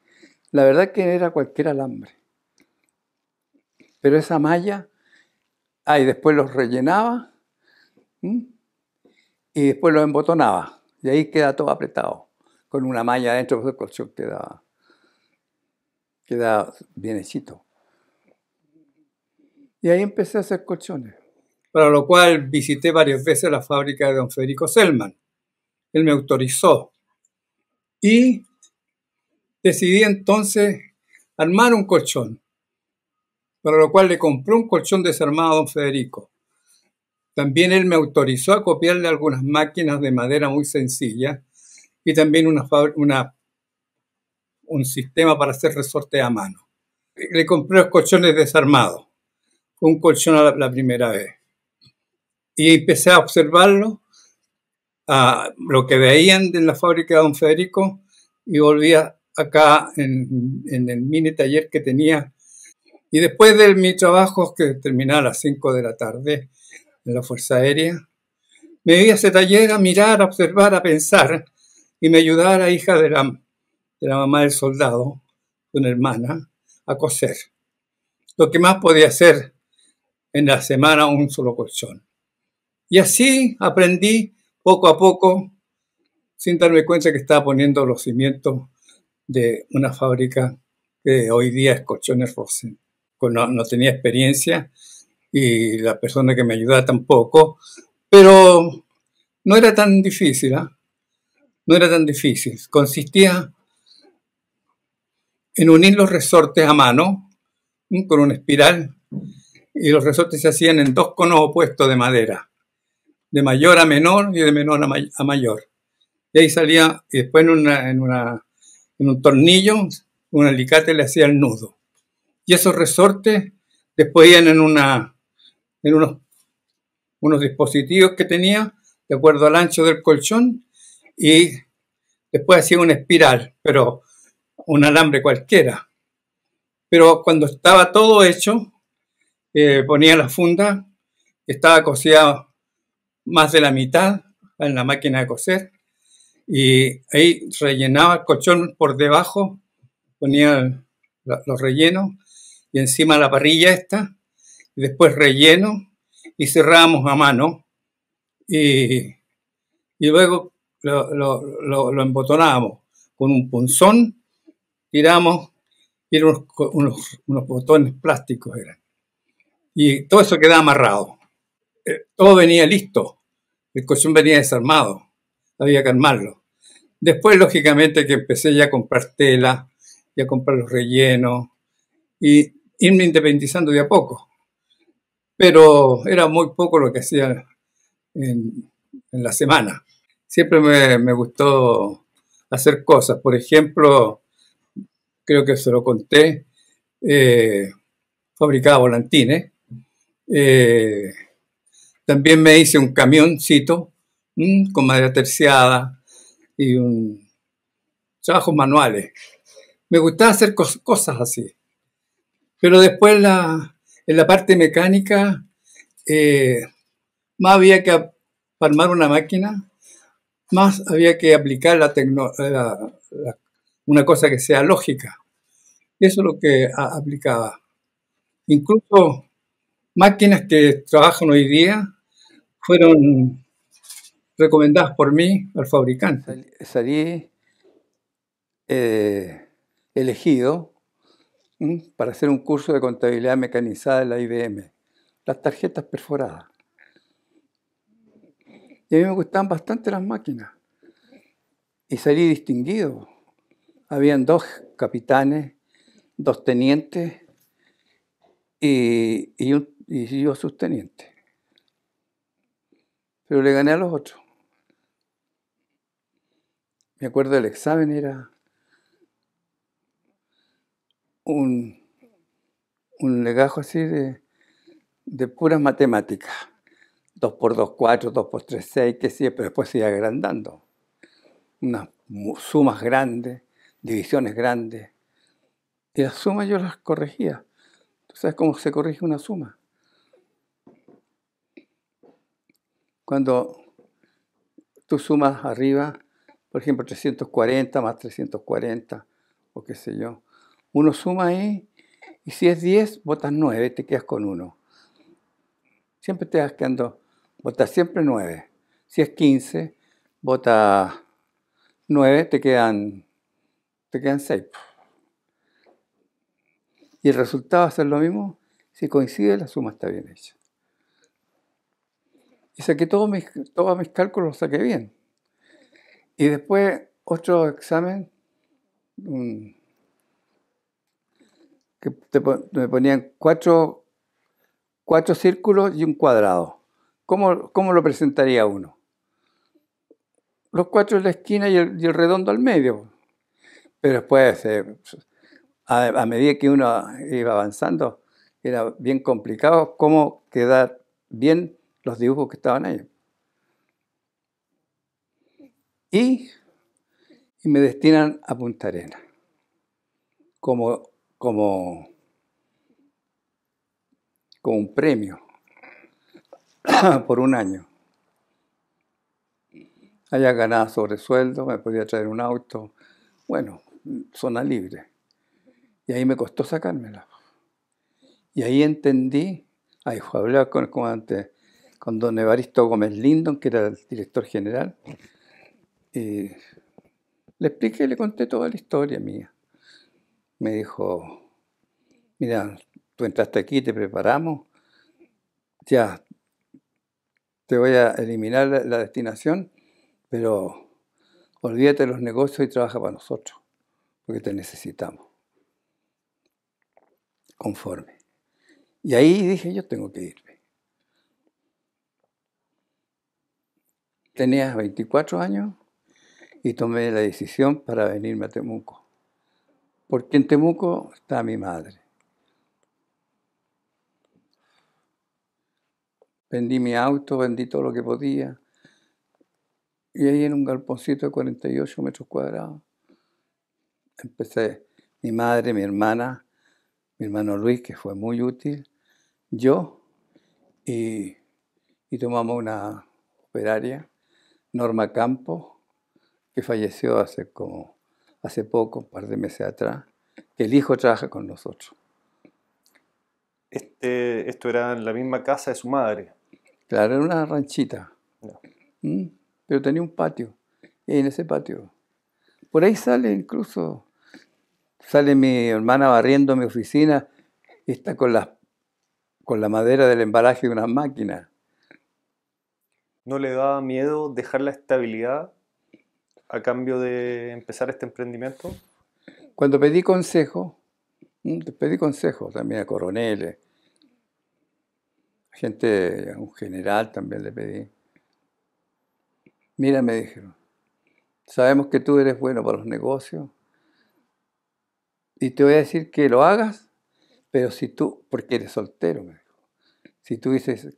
La verdad que era cualquier alambre. Pero esa malla, ahí después los rellenaba y después los embotonaba. Y ahí queda todo apretado, con una malla dentro, del pues, colchón queda, queda bien hechito. Y ahí empecé a hacer colchones. Para lo cual visité varias veces la fábrica de don Federico Selman. Él me autorizó. Y decidí entonces armar un colchón para lo cual le compró un colchón desarmado a don Federico. También él me autorizó a copiarle algunas máquinas de madera muy sencillas y también un sistema para hacer resorte a mano. Le compré los colchones desarmados, un colchón a la, primera vez. Y empecé a observarlo, a lo que veían en la fábrica de don Federico, y volvía acá en, en el mini taller que tenía y después de mi trabajo, que terminaba a las 5 de la tarde en la Fuerza Aérea, me iba a ese taller a mirar, a observar, a pensar, y me ayudaba a la hija de la, de la mamá del soldado, una hermana, a coser. Lo que más podía hacer en la semana un solo colchón. Y así aprendí poco a poco, sin darme cuenta que estaba poniendo los cimientos de una fábrica que hoy día es Colchones Rosen no, tenía experiencia y la persona que me ayudaba tampoco, pero no era tan difícil, ¿ah? no era tan difícil. Consistía en unir los resortes a mano con una espiral y los resortes se hacían en dos conos opuestos de madera, de mayor a menor y de menor a, mayor. Y ahí salía, y después en, en un tornillo, un alicate le hacía el nudo y esos resortes después iban en, una, unos, dispositivos que tenía de acuerdo al ancho del colchón y después hacía una espiral, pero un alambre cualquiera. Pero cuando estaba todo hecho, eh, ponía la funda, estaba cosida más de la mitad en la máquina de coser, y ahí rellenaba el colchón por debajo, ponía los rellenos y encima la parrilla esta, y después relleno y cerramos a mano y, luego lo, lo, lo, embotonábamos con un punzón, tiramos y eran unos, botones plásticos eran. Y todo eso quedaba amarrado. Eh, todo venía listo. El colchón venía desarmado. Había que armarlo. Después, lógicamente, que empecé ya a comprar tela, ya a comprar los rellenos. Y irme independizando de a poco. Pero era muy poco lo que hacía en, la semana. Siempre me, gustó hacer cosas. Por ejemplo, creo que se lo conté, eh, fabricaba volantines. Eh, también me hice un camioncito con madera terciada y un trabajos manuales. Me gustaba hacer cosas así. Pero después en la parte mecánica, eh, más había que armar una máquina, más había que aplicar eh, una cosa que sea lógica. Eso es lo que aplicaba. Incluso máquinas que trabajan hoy día fueron recomendadas por mí al fabricante. Salí eh, elegido para hacer un curso de contabilidad mecanizada de la IBM, las tarjetas perforadas. Y a mí me gustaban bastante las máquinas. Y salí distinguido. Habían dos capitanes, dos tenientes y, y, yo Pero le gané a los otros. Me acuerdo del examen, era un, legajo así de, de puras matemáticas. 2 por 2, 4, 2 por 3, 6, que sigue, pero después iba agrandando. Unas sumas grandes, divisiones grandes. Y las sumas yo las corregía. ¿Tú sabes cómo se corrige una suma? Cuando tú sumas arriba, por ejemplo, 340 más 340, o qué sé yo, uno suma ahí y si es 10, votas 9, te quedas con 1. Siempre te vas quedando, votas siempre 9. Si es 15, votas 9, te quedan, te quedan 6. Y el resultado va a ser lo mismo. Si coincide, la suma está bien hecha. Y saqué todos mis, todos mis cálculos, los saqué bien. Y después otro examen, un que me ponían cuatro, círculos y un cuadrado. ¿Cómo, ¿Cómo, lo presentaría uno? Los cuatro en la esquina y el, redondo al medio. Pero después, eh, a, medida que uno iba avanzando, era bien complicado cómo quedar bien los dibujos que estaban ahí. Y, y me destinan a Punta Arena como como, un premio [CLEARS THROAT] por un año. Allá ganaba sobre sueldo, me podía traer un auto, bueno, zona libre. Y ahí me costó sacármela. Y ahí entendí, ahí fue hablar con el comandante, con don Evaristo Gómez Lindon, que era el director general, y le expliqué, le conté toda la historia mía me dijo, mira, tú entraste aquí, te preparamos, ya, te voy a eliminar la, destinación, pero olvídate de los negocios y trabaja para nosotros, porque te necesitamos. Conforme. Y ahí dije, yo tengo que irme. Tenía 24 años y tomé la decisión para venirme a Temuco porque en Temuco está mi madre. Vendí mi auto, vendí todo lo que podía. Y ahí en un galponcito de 48 metros cuadrados empecé mi madre, mi hermana, mi hermano Luis, que fue muy útil, yo, y, tomamos una operaria, Norma Campos, que falleció hace como hace poco, un par de meses atrás, el hijo trabaja con nosotros. Este, esto era en la misma casa de su madre. Claro, era una ranchita. Mm, pero tenía un patio. Y en ese patio. Por ahí sale incluso. Sale mi hermana barriendo mi oficina y está con la, con la madera del embalaje de una máquina. ¿No le daba miedo dejar la estabilidad a cambio de empezar este emprendimiento? Cuando pedí consejo, mm, pedí consejo también a coroneles, gente, a un general también le pedí. Mira, me dijeron, sabemos que tú eres bueno para los negocios y te voy a decir que lo hagas, pero si tú, porque eres soltero, me dijo, si tú hubieses,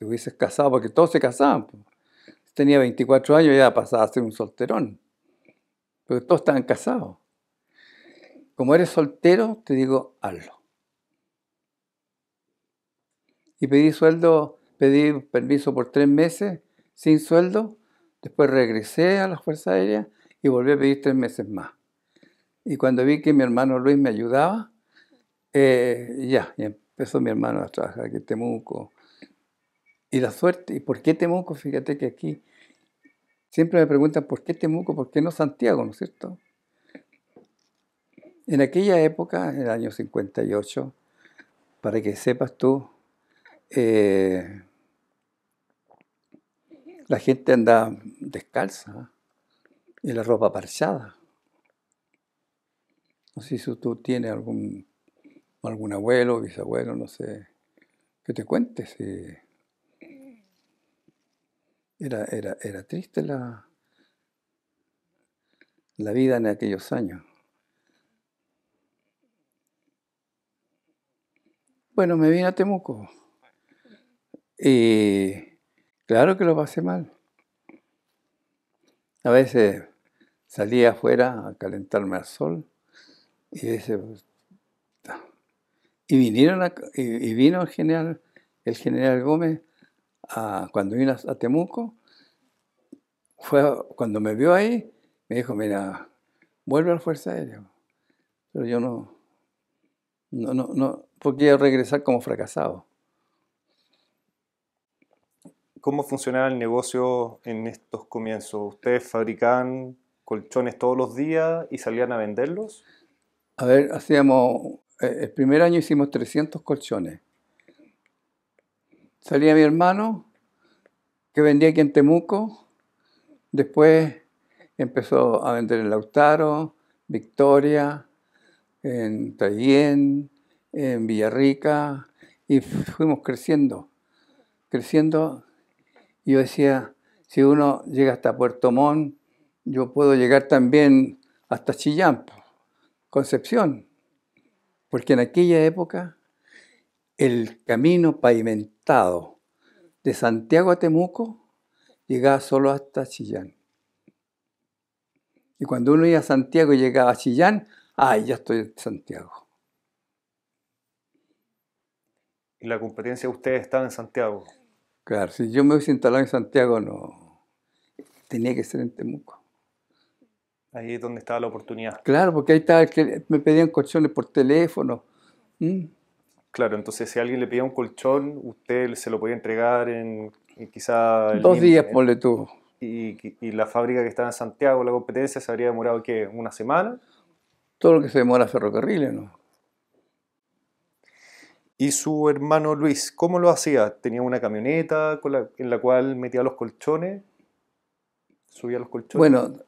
hubieses casado, porque todos se casaban, tenía 24 años, ya pasaba a ser un solterón. Porque todos estaban casados. Como eres soltero, te digo, hazlo. Y pedí sueldo, pedí permiso por tres meses sin sueldo. Después regresé a la Fuerza Aérea y volví a pedir tres meses más. Y cuando vi que mi hermano Luis me ayudaba, eh, ya, y empezó mi hermano a trabajar aquí en Temuco, y la suerte, ¿y por qué Temuco? Fíjate que aquí siempre me preguntan por qué Temuco, por qué no Santiago, ¿no es cierto? En aquella época, en el año 58, para que sepas tú, eh, la gente anda descalza ¿eh? y la ropa parchada. No sé si tú tienes algún, algún abuelo, bisabuelo, no sé, que te cuentes. Era, era, era triste la, la vida en aquellos años. Bueno, me vine a Temuco. Y claro que lo pasé mal. A veces salía afuera a calentarme al sol y ese Y vinieron y vino el general, el general Gómez cuando vine a Temuco, fue, cuando me vio ahí, me dijo, mira, vuelve a la Fuerza Aérea. Pero yo no, no, no, no porque regresar como fracasado. ¿Cómo funcionaba el negocio en estos comienzos? ¿Ustedes fabricaban colchones todos los días y salían a venderlos? A ver, hacíamos, eh, el primer año hicimos 300 colchones Salía mi hermano, que vendía aquí en Temuco. Después empezó a vender en Lautaro, Victoria, en Tallén, en Villarrica, y fuimos creciendo, creciendo. yo decía, si uno llega hasta Puerto Montt, yo puedo llegar también hasta Chillán, Concepción, porque en aquella época el camino pavimentado, de Santiago a Temuco llegaba solo hasta Chillán. Y cuando uno iba a Santiago y llegaba a Chillán, ¡ay, ya estoy en Santiago! ¿Y la competencia de ustedes estaba en Santiago? Claro, si yo me hubiese instalado en Santiago, no. Tenía que ser en Temuco. Ahí es donde estaba la oportunidad. Claro, porque ahí estaba el que me pedían colchones por teléfono. Claro, entonces si alguien le pedía un colchón, usted se lo podía entregar en quizá... Dos días, por ¿eh? ponle tú. Y, la fábrica que está en Santiago, la competencia, se habría demorado, ¿qué? ¿Una semana? Todo lo que se demora ferrocarriles, ¿no? ¿Y su hermano Luis, cómo lo hacía? ¿Tenía una camioneta en la cual metía los colchones? ¿Subía los colchones? Bueno,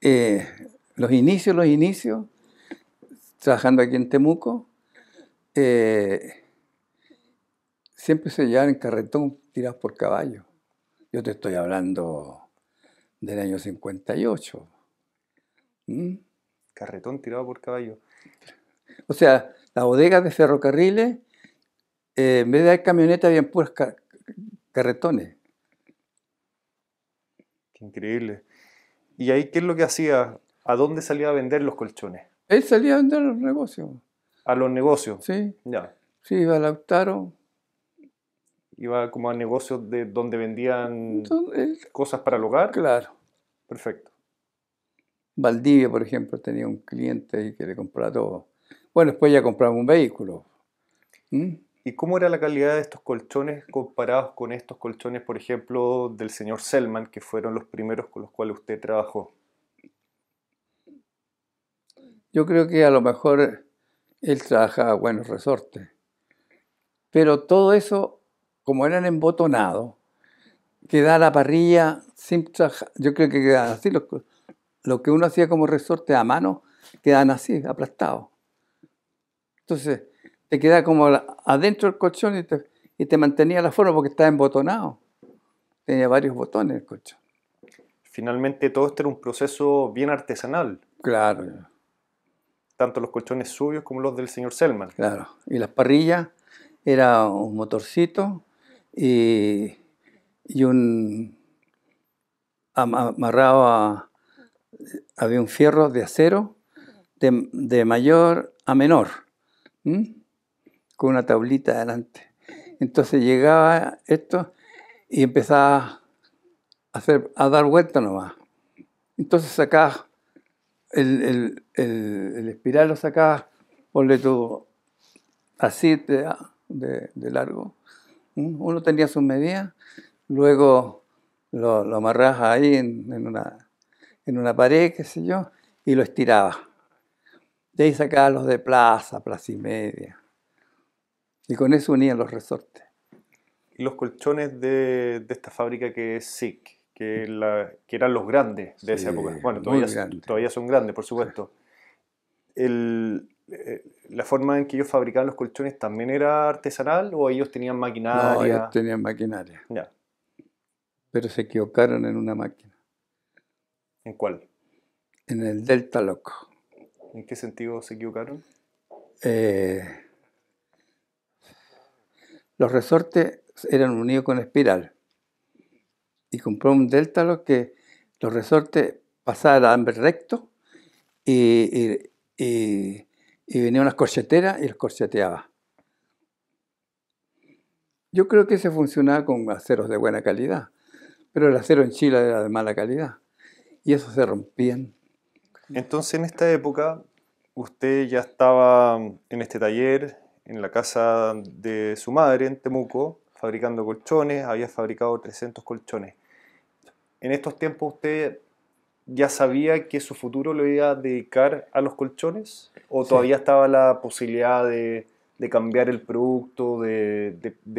eh, los inicios, los inicios, trabajando aquí en Temuco, este, siempre se llevaban en carretón tirados por caballo. Yo te estoy hablando del año 58. ¿Mm? Carretón tirado por caballo. O sea, las bodegas de ferrocarriles, eh, en vez de camioneta, habían puros carretones. Qué increíble. ¿Y ahí qué es lo que hacía? ¿A dónde salía a vender los colchones? Él salía a vender los negocios. A los negocios. Sí. Ya. Sí, iba a Lautaro. Iba como a negocios de donde vendían cosas para el hogar. Claro. Perfecto. Valdivia, por ejemplo, tenía un cliente ahí que le compraba todo. Bueno, después ya compraba un vehículo. ¿Mm? ¿Y cómo era la calidad de estos colchones comparados con estos colchones, por ejemplo, del señor Selman, que fueron los primeros con los cuales usted trabajó? Yo creo que a lo mejor él trabajaba buenos resortes. Pero todo eso, como eran embotonados, quedaba la parrilla sin trabajar. Yo creo que quedaban así. Lo, lo que uno hacía como resorte a mano, quedaban así, aplastados. Entonces, te quedaba como adentro del colchón y te, mantenía la forma porque estaba embotonado. Tenía varios botones el colchón. Finalmente todo esto era un proceso bien artesanal. Claro tanto los colchones suyos como los del señor Selman. Claro, y las parrillas era un motorcito y, un amarrado a, había un fierro de acero de, mayor a menor, con una tablita adelante. Entonces llegaba esto y empezaba a, hacer, a dar vuelta nomás. Entonces sacaba el, espiral lo sacabas, ponle todo así ah, de, de, largo. Uno tenía sus medidas, luego lo, lo amarrabas ahí en, una, en una pared, qué sé yo, y lo estiraba De ahí sacabas los de plaza, plaza y media. Y con eso unían los resortes. ¿Y los colchones de, de esta fábrica que es SIC? que, eran los grandes de esa época. Bueno, todavía, son grandes, por supuesto. Eh, la forma en que ellos fabricaban los colchones también era artesanal o ellos tenían maquinaria? No, ellos tenían maquinaria. Ya. Pero se equivocaron en una máquina. ¿En cuál? En el Delta Loco. ¿En qué sentido se equivocaron? Eh, los resortes eran unidos con espiral y compró un Deltalo que los resortes pasaban a hambre recto y, y, venía unas corcheteras y los corcheteaba. Yo creo que se funcionaba con aceros de buena calidad, pero el acero en Chile era de mala calidad y eso se rompían. Entonces en esta época usted ya estaba en este taller, en la casa de su madre en Temuco, fabricando colchones, había fabricado 300 colchones en estos tiempos usted ya sabía que su futuro lo iba a dedicar a los colchones? ¿O todavía estaba la posibilidad de, cambiar el producto, de,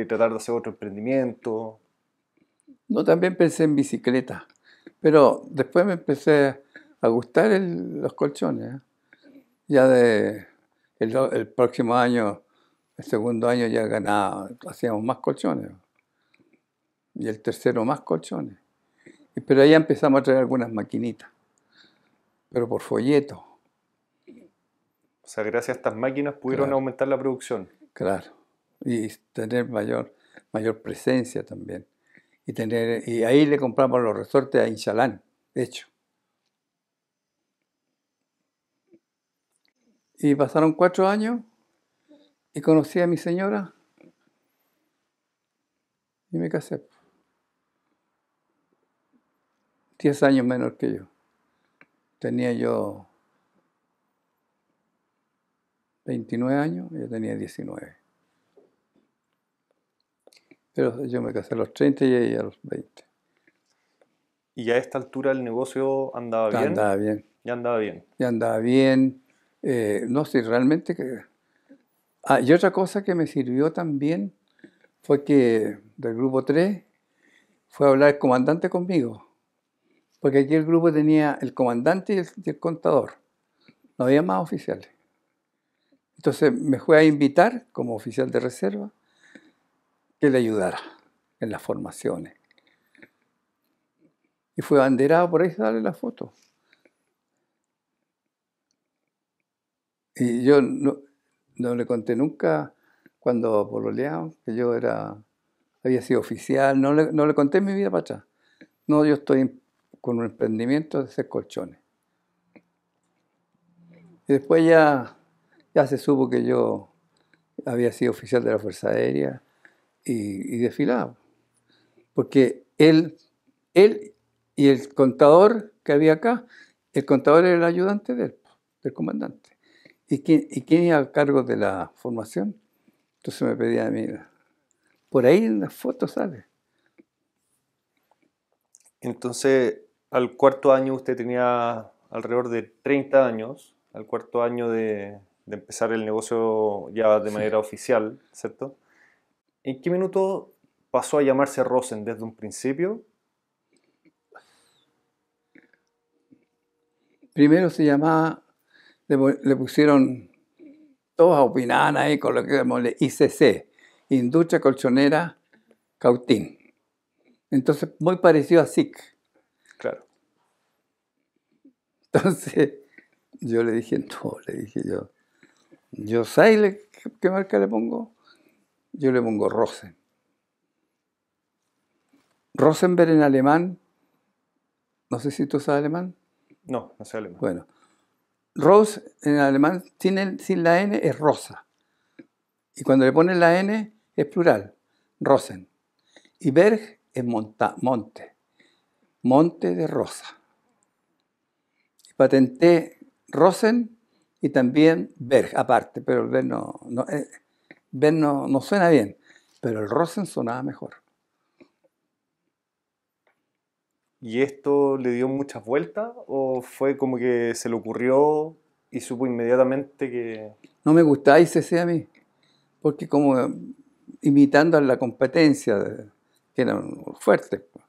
tratar de hacer otro emprendimiento? No, también pensé en bicicleta, pero después me empecé a gustar los colchones. Ya de el, próximo año, el segundo año ya ganaba, hacíamos más colchones. Y el tercero más colchones. Pero ahí empezamos a traer algunas maquinitas, pero por folleto. O sea, gracias a estas máquinas pudieron aumentar la producción. Claro, y tener mayor, mayor presencia también. Y, tener, y ahí le compramos los resortes a Inchalán, hecho. Y pasaron cuatro años y conocí a mi señora y me casé. 10 años menor que yo. Tenía yo 29 años, yo tenía 19. Pero yo me casé a los 30 y ella a los 20. ¿Y a esta altura el negocio andaba bien? Andaba bien. Ya andaba bien. Ya andaba bien. Eh, no sé, realmente... Ah, y otra cosa que me sirvió también fue que del grupo 3 fue hablar el comandante conmigo porque aquí el grupo tenía el comandante y el, contador. No había más oficiales. Entonces me fue a invitar como oficial de reserva que le ayudara en las formaciones. Y fue banderado por ahí a darle la foto. Y yo no, le conté nunca cuando pololeamos que yo había sido oficial, no le, conté mi vida para atrás. No, yo estoy con un emprendimiento de hacer colchones. Y después ya, ya se supo que yo había sido oficial de la Fuerza Aérea y, y desfilaba. Porque él, él y el contador que había acá, el contador era el ayudante del, comandante. ¿Y quién, ¿Y quién iba a cargo de la formación? Entonces me pedía a mí. Por ahí en la foto sale. Entonces, al cuarto año usted tenía alrededor de 30 años, al cuarto año de, empezar el negocio ya de manera oficial, ¿cierto? ¿En qué minuto pasó a llamarse Rosen desde un principio? Primero se llamaba, le, pusieron, todos opinar ahí con lo que llamamos ICC, Industria Colchonera Cautín. Entonces, muy parecido a SIC Claro. Entonces, yo le dije, no, le dije yo, yo ¿sabes qué marca le pongo? Yo le pongo Rosen. Rosenberg en alemán, no sé si tú sabes alemán. No, no sé alemán. Bueno, Rose en alemán sin, la N es rosa. Y cuando le ponen la N es plural, Rosen. Y Berg es monta, monte. Monte de Rosa. patenté Rosen y también Berg, aparte, pero el Berg no, eh, Berg no, suena bien, pero el Rosen sonaba mejor. ¿Y esto le dio muchas vueltas o fue como que se le ocurrió y supo inmediatamente que... No me gustaba ICC a mí, porque como imitando a la competencia, que eran fuerte. Pues.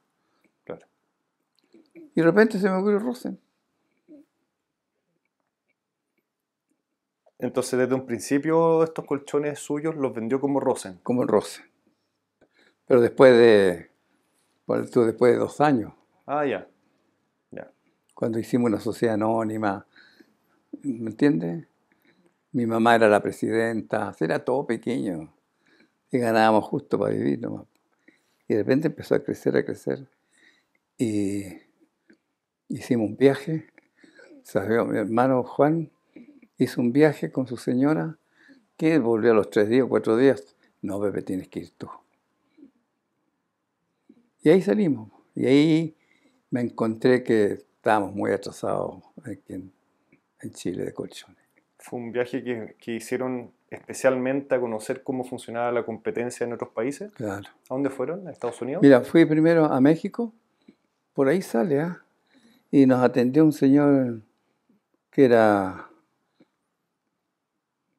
Y de repente se me ocurrió Rosen. Entonces, desde un principio, estos colchones suyos los vendió como Rosen. Como Rosen. Pero después de. después de dos años. Ah, ya. Ya. Cuando hicimos una sociedad anónima. ¿Me entiendes? Mi mamá era la presidenta. Era todo pequeño. Y ganábamos justo para vivir nomás. Y de repente empezó a crecer, a crecer. Y hicimos un viaje, mi hermano Juan hizo un viaje con su señora, que volvió a los tres días, cuatro días, no, bebé, tienes que ir tú. Y ahí salimos, y ahí me encontré que estábamos muy atrasados aquí en, Chile de colchones. Fue un viaje que, que hicieron especialmente a conocer cómo funcionaba la competencia en otros países. Claro. ¿A dónde fueron? ¿A Estados Unidos? Mira, fui primero a México, por ahí sale, ¿ah? Y nos atendió un señor que era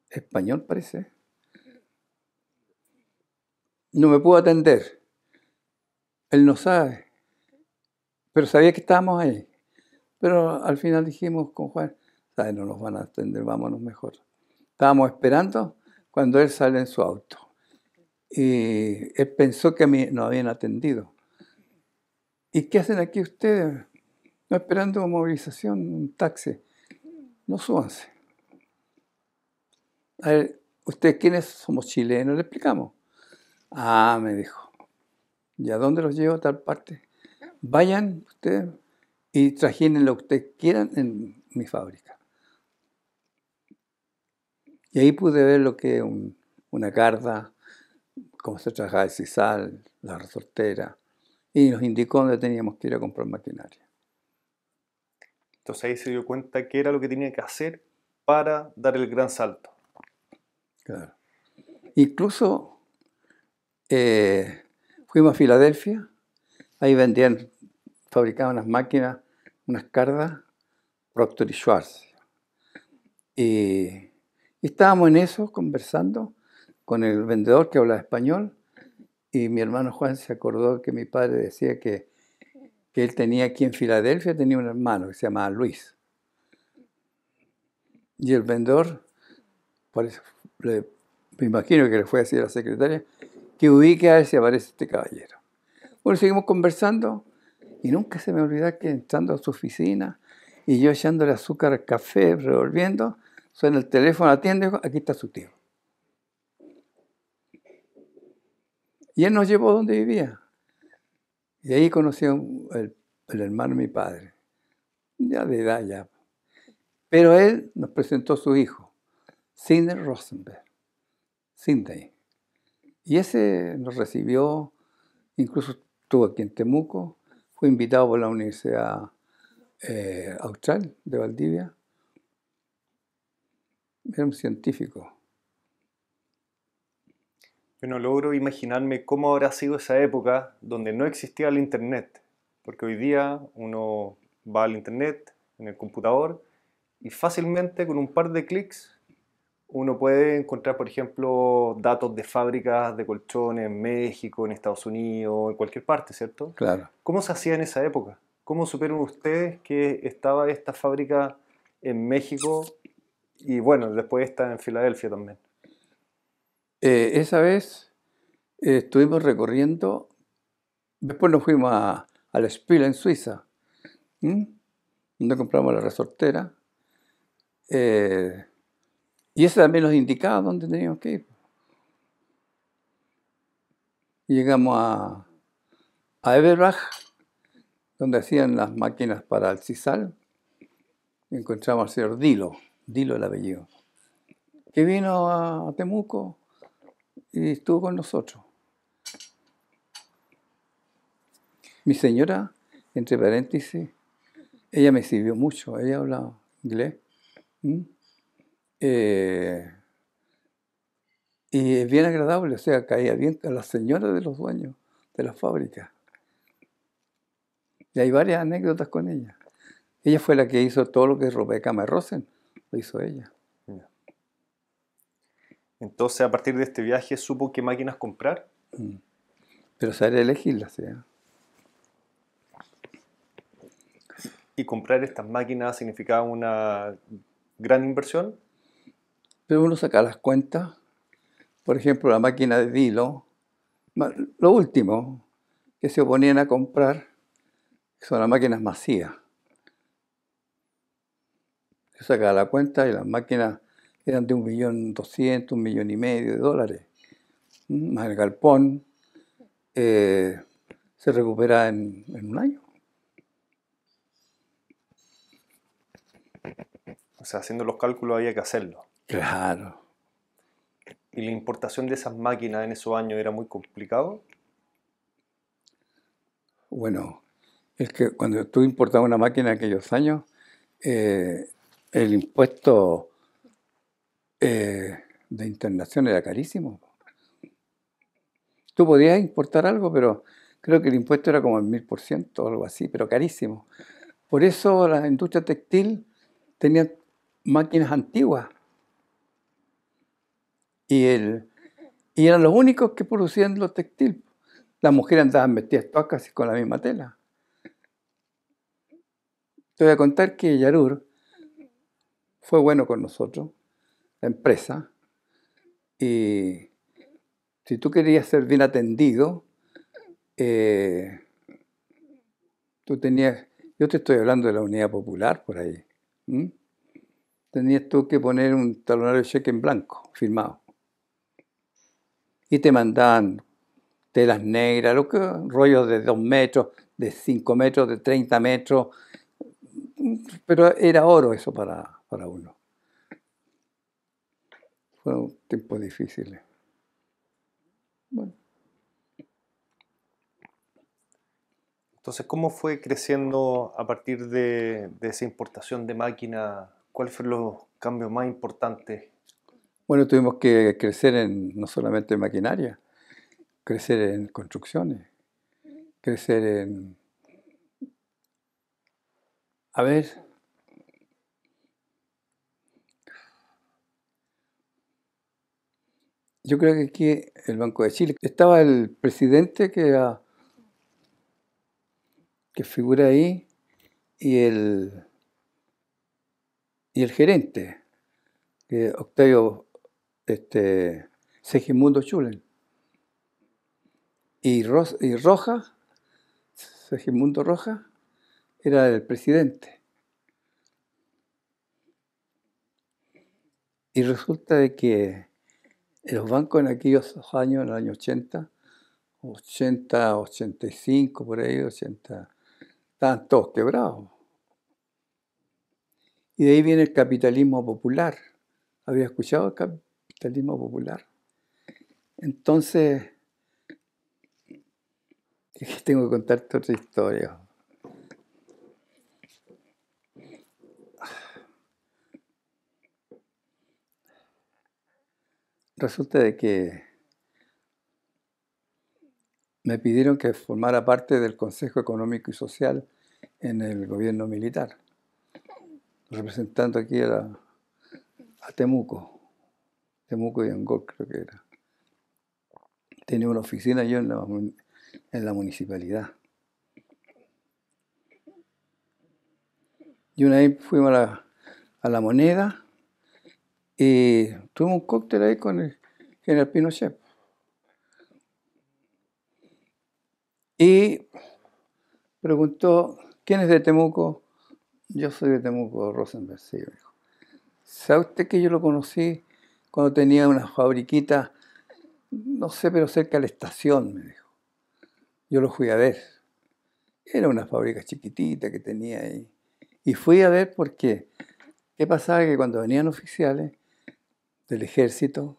español, parece. No me pudo atender. Él no sabe. Pero sabía que estábamos ahí. Pero al final dijimos con Juan, no nos van a atender, vámonos mejor. Estábamos esperando cuando él sale en su auto. Y él pensó que nos habían atendido. ¿Y qué hacen aquí ustedes? No esperando movilización, un taxi. No súbanse. A ver, ¿ustedes quiénes somos chilenos? Le explicamos. Ah, me dijo. ¿Y a dónde los llevo a tal parte? Vayan ustedes y trajinen lo que ustedes quieran en mi fábrica. Y ahí pude ver lo que es una carga, cómo se trabajaba el sisal, la resortera, y nos indicó dónde teníamos que ir a comprar maquinaria. Entonces ahí se dio cuenta que era lo que tenía que hacer para dar el gran salto. Claro. Incluso eh, fuimos a Filadelfia, ahí vendían, fabricaban unas máquinas, unas cardas, Proctor y Schwartz. Y, estábamos en eso, conversando con el vendedor que hablaba español, y mi hermano Juan se acordó que mi padre decía que que él tenía aquí en Filadelfia, tenía un hermano que se llamaba Luis. Y el vendedor, me imagino que le fue a decir a la secretaria, que ubique a ver si aparece este caballero. Bueno, seguimos conversando y nunca se me olvida que entrando a su oficina y yo echándole azúcar al café, revolviendo, suena el teléfono, atiende, aquí está su tío. Y él nos llevó donde vivía, y ahí conocí el hermano de mi padre, ya de edad ya. Pero él nos presentó a su hijo, Sidney Rosenberg, Sidney. Y ese nos recibió, incluso estuvo aquí en Temuco, fue invitado por la Universidad eh, Austral de Valdivia. Era un científico yo no logro imaginarme cómo habrá sido esa época donde no existía el Internet, porque hoy día uno va al Internet, en el computador, y fácilmente con un par de clics uno puede encontrar, por ejemplo, datos de fábricas de colchones en México, en Estados Unidos, en cualquier parte, ¿cierto? Claro. ¿Cómo se hacía en esa época? ¿Cómo supieron ustedes que estaba esta fábrica en México y bueno, después está en Filadelfia también? Eh, esa vez eh, estuvimos recorriendo, después nos fuimos a, a la en Suiza, donde compramos la resortera. Eh, y esa también nos indicaba dónde teníamos que ir. llegamos a, a Eberbach, donde hacían las máquinas para el sisal. Encontramos al señor Dilo, Dilo el apellido, que vino a Temuco y estuvo con nosotros. Mi señora, entre paréntesis, ella me sirvió mucho, ella hablaba inglés. Eh, y es bien agradable, o sea, caía bien a la señora de los dueños de la fábrica Y hay varias anécdotas con ella. Ella fue la que hizo todo lo que Robé Robeca Rosen, lo hizo ella. Entonces, a partir de este viaje, supo qué máquinas comprar. Mm. Pero saber elegirlas, ¿eh? ¿Y comprar estas máquinas significaba una gran inversión? Pero uno saca las cuentas. Por ejemplo, la máquina de Dilo, lo último que se oponían a comprar son las máquinas masías. Se saca la cuenta y las máquinas eran de un millón doscientos, un millón y medio de dólares, más el galpón, eh, se recupera en, un año. O sea, haciendo los cálculos había que hacerlo. Claro. ¿Y la importación de esas máquinas en esos años era muy complicado? Bueno, es que cuando tú importabas una máquina en aquellos años, eh, el impuesto eh, de internación era carísimo. Tú podías importar algo, pero creo que el impuesto era como el mil ciento o algo así, pero carísimo. Por eso la industria textil tenía máquinas antiguas. Y, el, y eran los únicos que producían los textil. Las mujeres andaban metidas todas casi con la misma tela. Te voy a contar que Yarur fue bueno con nosotros empresa y si tú querías ser bien atendido, eh, tú tenías, yo te estoy hablando de la unidad popular por ahí, tenías tú que poner un talonario de cheque en blanco, firmado. Y te mandaban telas negras, rollos de 2 metros, de 5 metros, de 30 metros, pero era oro eso para uno. Fueron tiempos difíciles. Bueno. Entonces, ¿cómo fue creciendo a partir de, de esa importación de máquinas? ¿Cuáles fueron los cambios más importantes? Bueno, tuvimos que crecer en, no solamente en maquinaria, crecer en construcciones, crecer en... A ver, Yo creo que aquí el Banco de Chile estaba el presidente que ah, figura ahí y el y el gerente Octavio este Segimundo Chulen y, Roja Segimundo Roja era el presidente y resulta de que los bancos en aquellos años, en los año 80, 80, 85, por ahí, 80, estaban todos quebrados. Y de ahí viene el capitalismo popular. ¿Había escuchado el capitalismo popular? Entonces, [LAUGHS] tengo que contarte otra historia. resulta de que me pidieron que formara parte del Consejo Económico y Social en el gobierno militar, representando aquí a, Temuco, Temuco y Angol creo que era. Tenía una oficina yo en la, municipalidad. Y una vez fuimos a a la moneda y tuve un cóctel ahí con el general Pinochet. Y preguntó, ¿quién es de Temuco? Yo soy de Temuco, Rosenberg, sí, dijo. ¿Sabe usted que yo lo conocí cuando tenía una fabriquita, no sé, pero cerca de la estación, me dijo. Yo lo fui a ver. Era una fábrica chiquitita que tenía ahí. Y fui a ver porque ¿Qué pasaba? Que cuando venían oficiales, del ejército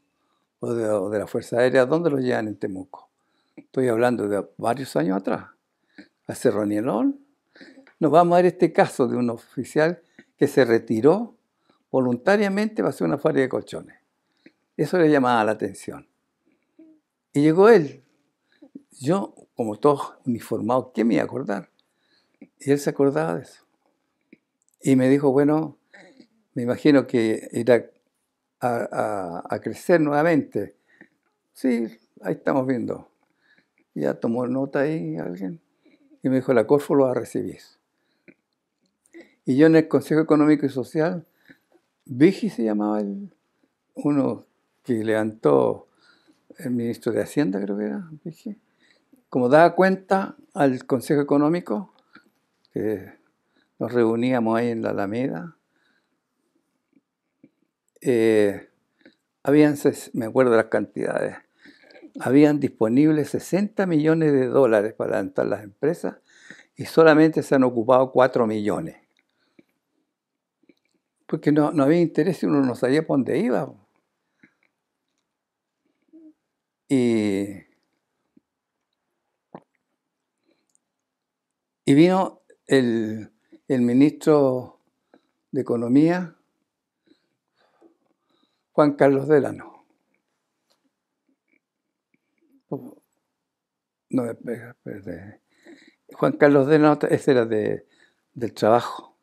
o de, la Fuerza Aérea, ¿dónde lo llevan en Temuco? Estoy hablando de varios años atrás, a Nielón. Nos vamos a ver este caso de un oficial que se retiró voluntariamente para hacer una feria de colchones. Eso le llamaba la atención. Y llegó él. Yo, como todos uniformado, ¿qué me iba a acordar? Y él se acordaba de eso. Y me dijo, bueno, me imagino que era a, crecer nuevamente. Sí, ahí estamos viendo. Ya tomó nota ahí alguien y me dijo, la Corfo lo va a recibir. Y yo en el Consejo Económico y Social, Vigi se llamaba el, uno que levantó el ministro de Hacienda, creo que era, Vigi, como daba cuenta al Consejo Económico, que nos reuníamos ahí en la Alameda, eh, habían, me acuerdo las cantidades, habían disponibles 60 millones de dólares para adelantar las empresas y solamente se han ocupado 4 millones. Porque no, había interés y uno no sabía por dónde iba. Y, y vino el, el ministro de Economía Juan Carlos Delano. No, Juan Carlos Delano, ese era del trabajo.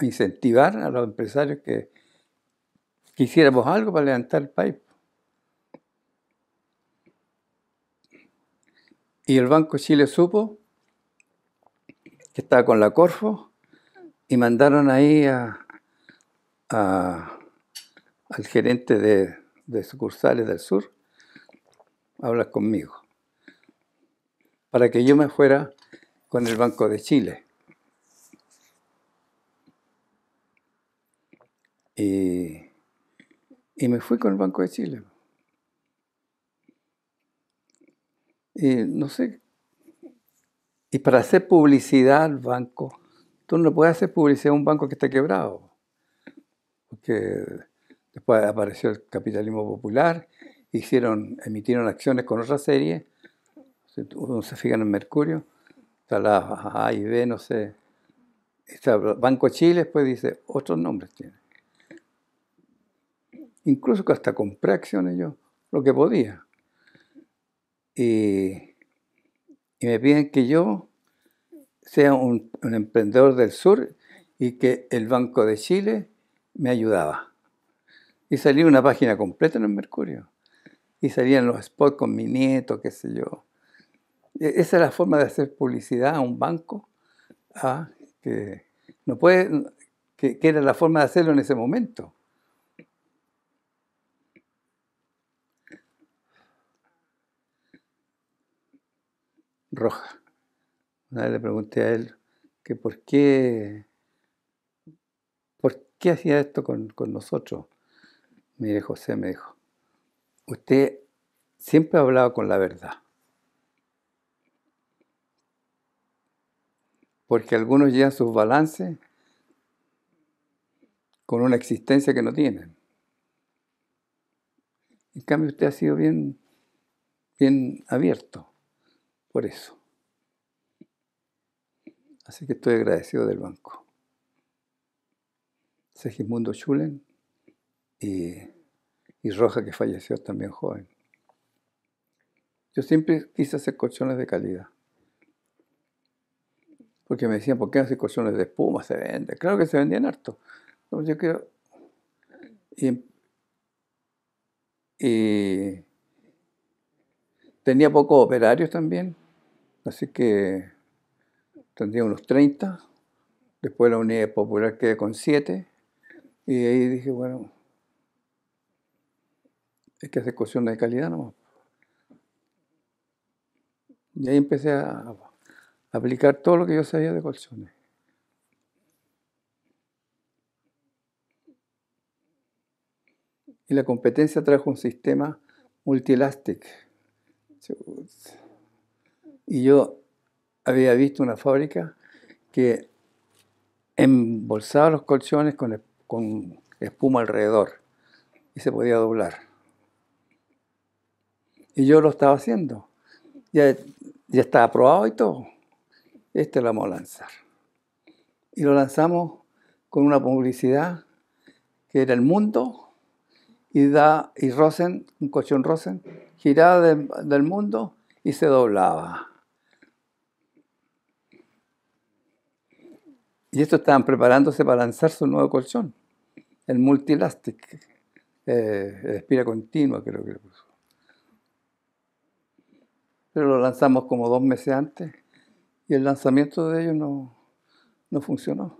incentivar a los empresarios que, quisiéramos hiciéramos algo para levantar el país. Y el Banco Chile supo que estaba con la Corfo y mandaron ahí a al gerente de, sucursales del sur, habla conmigo, para que yo me fuera con el Banco de Chile. Y, y me fui con el Banco de Chile. Y no sé, y para hacer publicidad al banco, tú no puedes hacer publicidad a un banco que está quebrado, porque Después apareció el capitalismo popular, hicieron, emitieron acciones con otra serie, uno se fijan en Mercurio, está la A y B, no sé, está Banco Chile, después pues dice, otros nombres tiene. Incluso que hasta compré acciones yo, lo que podía. Y, me piden que yo sea un emprendedor del sur y que el Banco de Chile me ayudaba. Y salía una página completa en el Mercurio. Y salían los spots con mi nieto, qué sé yo. E, esa es la forma de hacer publicidad a un banco, ¿ah? que, no puede, que, era la forma de hacerlo en ese momento. Roja. Una vez le pregunté a él que por qué, por qué hacía esto con nosotros mire José me dijo, usted siempre ha hablado con la verdad. Porque algunos llevan sus balances con una existencia que no tienen. En cambio, usted ha sido bien, bien abierto por eso. Así que estoy agradecido del banco. Segismundo Schulen, y, Roja, que falleció también joven. Yo siempre quise hacer colchones de calidad. Porque me decían, ¿por qué hacer colchones de espuma? Se venden. Claro que se vendían harto. yo Y, em, y tenía pocos operarios también. Así que tendría unos 30. Después la unidad popular quedé con 7. Y ahí dije, bueno, es que hace cuestión de calidad nomás. Y ahí empecé a, aplicar todo lo que yo sabía de colchones. Y la competencia trajo un sistema multielastic. Y yo había visto una fábrica que embolsaba los colchones con, espuma alrededor y se podía doblar. Y yo lo estaba haciendo. Ya, ya estaba aprobado y todo. Este lo vamos a lanzar. Y lo lanzamos con una publicidad que era el mundo y, da, y Rosen, un colchón Rosen, giraba del mundo y se doblaba. Y esto estaban preparándose para lanzar su nuevo colchón, el Multilastic, eh, espira continua creo que lo puso pero lo lanzamos como dos meses antes y el lanzamiento de ellos no, funcionó.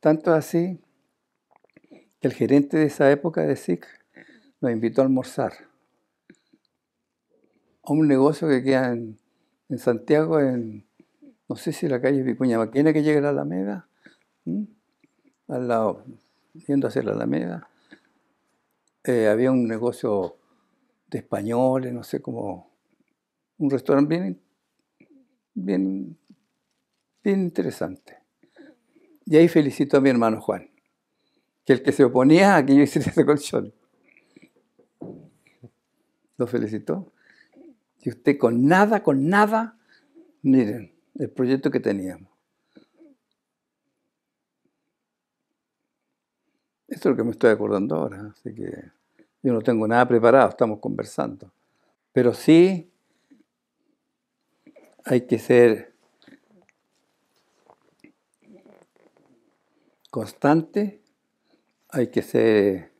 Tanto así que el gerente de esa época de SIC nos invitó a almorzar a un negocio que queda en, Santiago, en no sé si la calle Vicuña Maquina que llega a la Alameda, al lado, yendo hacia la Alameda. Eh, había un negocio de españoles, no sé cómo un restaurante bien, bien, interesante. Y ahí felicito a mi hermano Juan, que el que se oponía a que yo hiciera ese colchón. Lo felicito. Y usted con nada, con nada, miren el proyecto que teníamos. Esto es lo que me estoy acordando ahora, así que yo no tengo nada preparado, estamos conversando. Pero sí hay que ser constante, hay que ser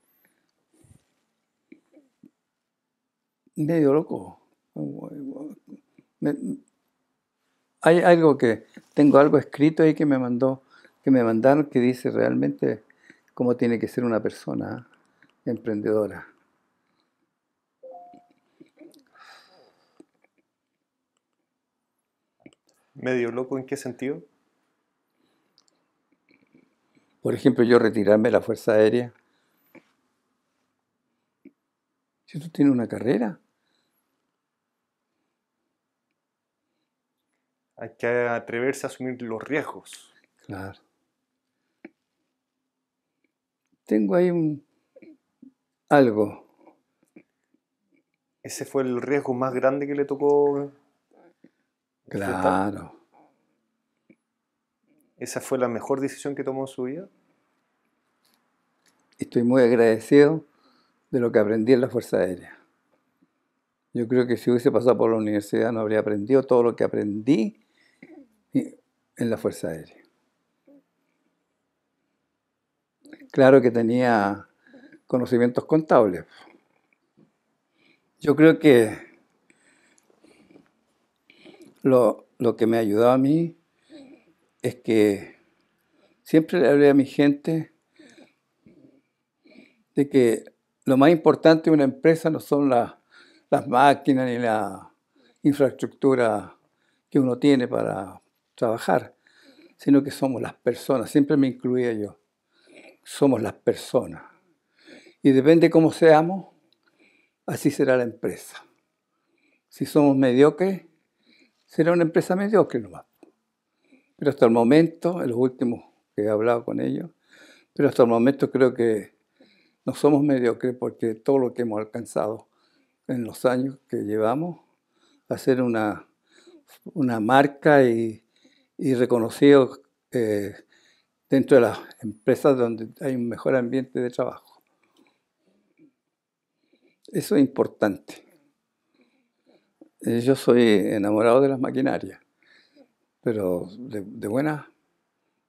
medio loco. hay algo que tengo algo escrito ahí que me mandó, que me mandaron que dice realmente cómo tiene que ser una persona ¿eh? emprendedora. ¿Medio loco en qué sentido? Por ejemplo, yo retirarme de la Fuerza Aérea. Si tú tienes una carrera. Hay que atreverse a asumir los riesgos. Claro. Tengo ahí un, algo. ¿Ese fue el riesgo más grande que le tocó Claro. ¿Esa fue la mejor decisión que tomó en su vida? Estoy muy agradecido de lo que aprendí en la Fuerza Aérea. Yo creo que si hubiese pasado por la universidad no habría aprendido todo lo que aprendí en la Fuerza Aérea. Claro que tenía conocimientos contables. Yo creo que lo, que me ayudó a mí es que siempre le hablé a mi gente de que lo más importante de una empresa no son las, las máquinas ni la infraestructura que uno tiene para trabajar, sino que somos las personas. Siempre me incluía yo. Somos las personas. Y depende cómo seamos, así será la empresa. Si somos mediocres, será una empresa mediocre nomás. Pero hasta el momento, en los últimos que he hablado con ellos, pero hasta el momento creo que no somos mediocres porque todo lo que hemos alcanzado en los años que llevamos a ser una, marca y, reconocido eh, dentro de las empresas donde hay un mejor ambiente de trabajo. Eso es importante. Eh, yo soy enamorado de las maquinarias, pero de, buenas,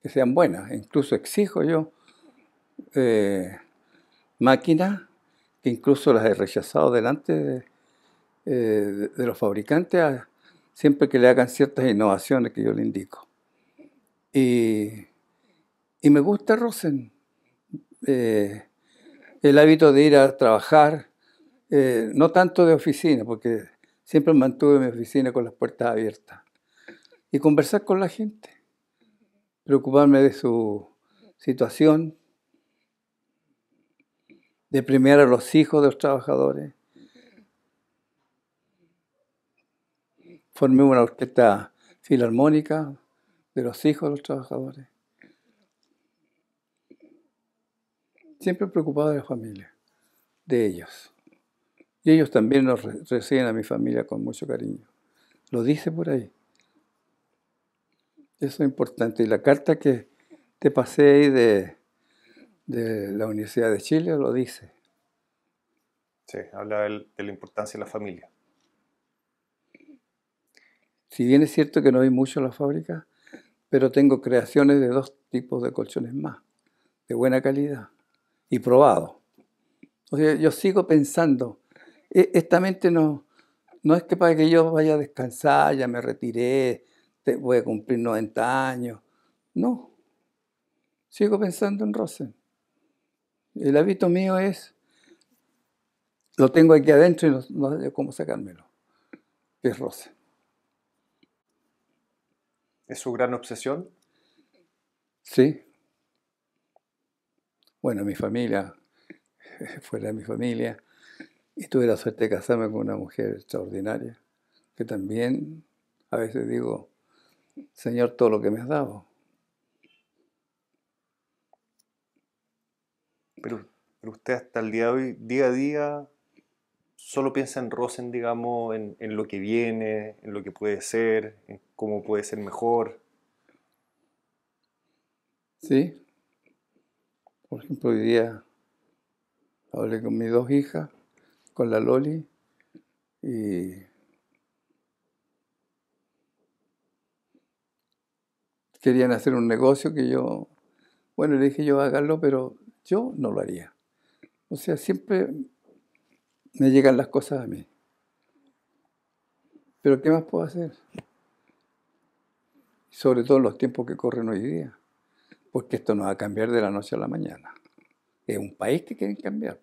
que sean buenas. Incluso exijo yo eh, máquinas que incluso las he rechazado delante de, eh, los fabricantes siempre que le hagan ciertas innovaciones que yo le indico. Y, me gusta Rosen, el hábito de ir a trabajar, no tanto de oficina, porque Siempre mantuve mi oficina con las puertas abiertas. Y conversar con la gente, preocuparme de su situación, de premiar a los hijos de los trabajadores. Formé una orquesta filarmónica de los hijos de los trabajadores. Siempre preocupado de la familia, de ellos. Y ellos también nos reciben a mi familia con mucho cariño. Lo dice por ahí. Eso es importante. Y la carta que te pasé ahí de, de la Universidad de Chile lo dice. Sí, habla de, la importancia de la familia. Si bien es cierto que no hay mucho en la fábrica, pero tengo creaciones de dos tipos de colchones más, de buena calidad y probado. O sea, yo sigo pensando e, esta mente no, no es que para que yo vaya a descansar, ya me retiré, voy a cumplir 90 años. No, sigo pensando en Rosen. El hábito mío es, lo tengo aquí adentro y no, sé cómo sacármelo, es Rosen. ¿Es su gran obsesión? Sí. Bueno, mi familia, [LAUGHS] fuera de mi familia, y tuve la suerte de casarme con una mujer extraordinaria, que también a veces digo, Señor, todo lo que me has dado. Pero, pero usted hasta el día de hoy, día a día, solo piensa en Rosen, digamos, en, en lo que viene, en lo que puede ser, en cómo puede ser mejor. Sí. Por ejemplo, hoy día hablé con mis dos hijas con la Loli y querían hacer un negocio que yo, bueno, le dije yo hágalo, pero yo no lo haría. O sea, siempre me llegan las cosas a mí. Pero ¿qué más puedo hacer? Sobre todo en los tiempos que corren hoy día, porque esto no va a cambiar de la noche a la mañana. Es un país que quieren cambiar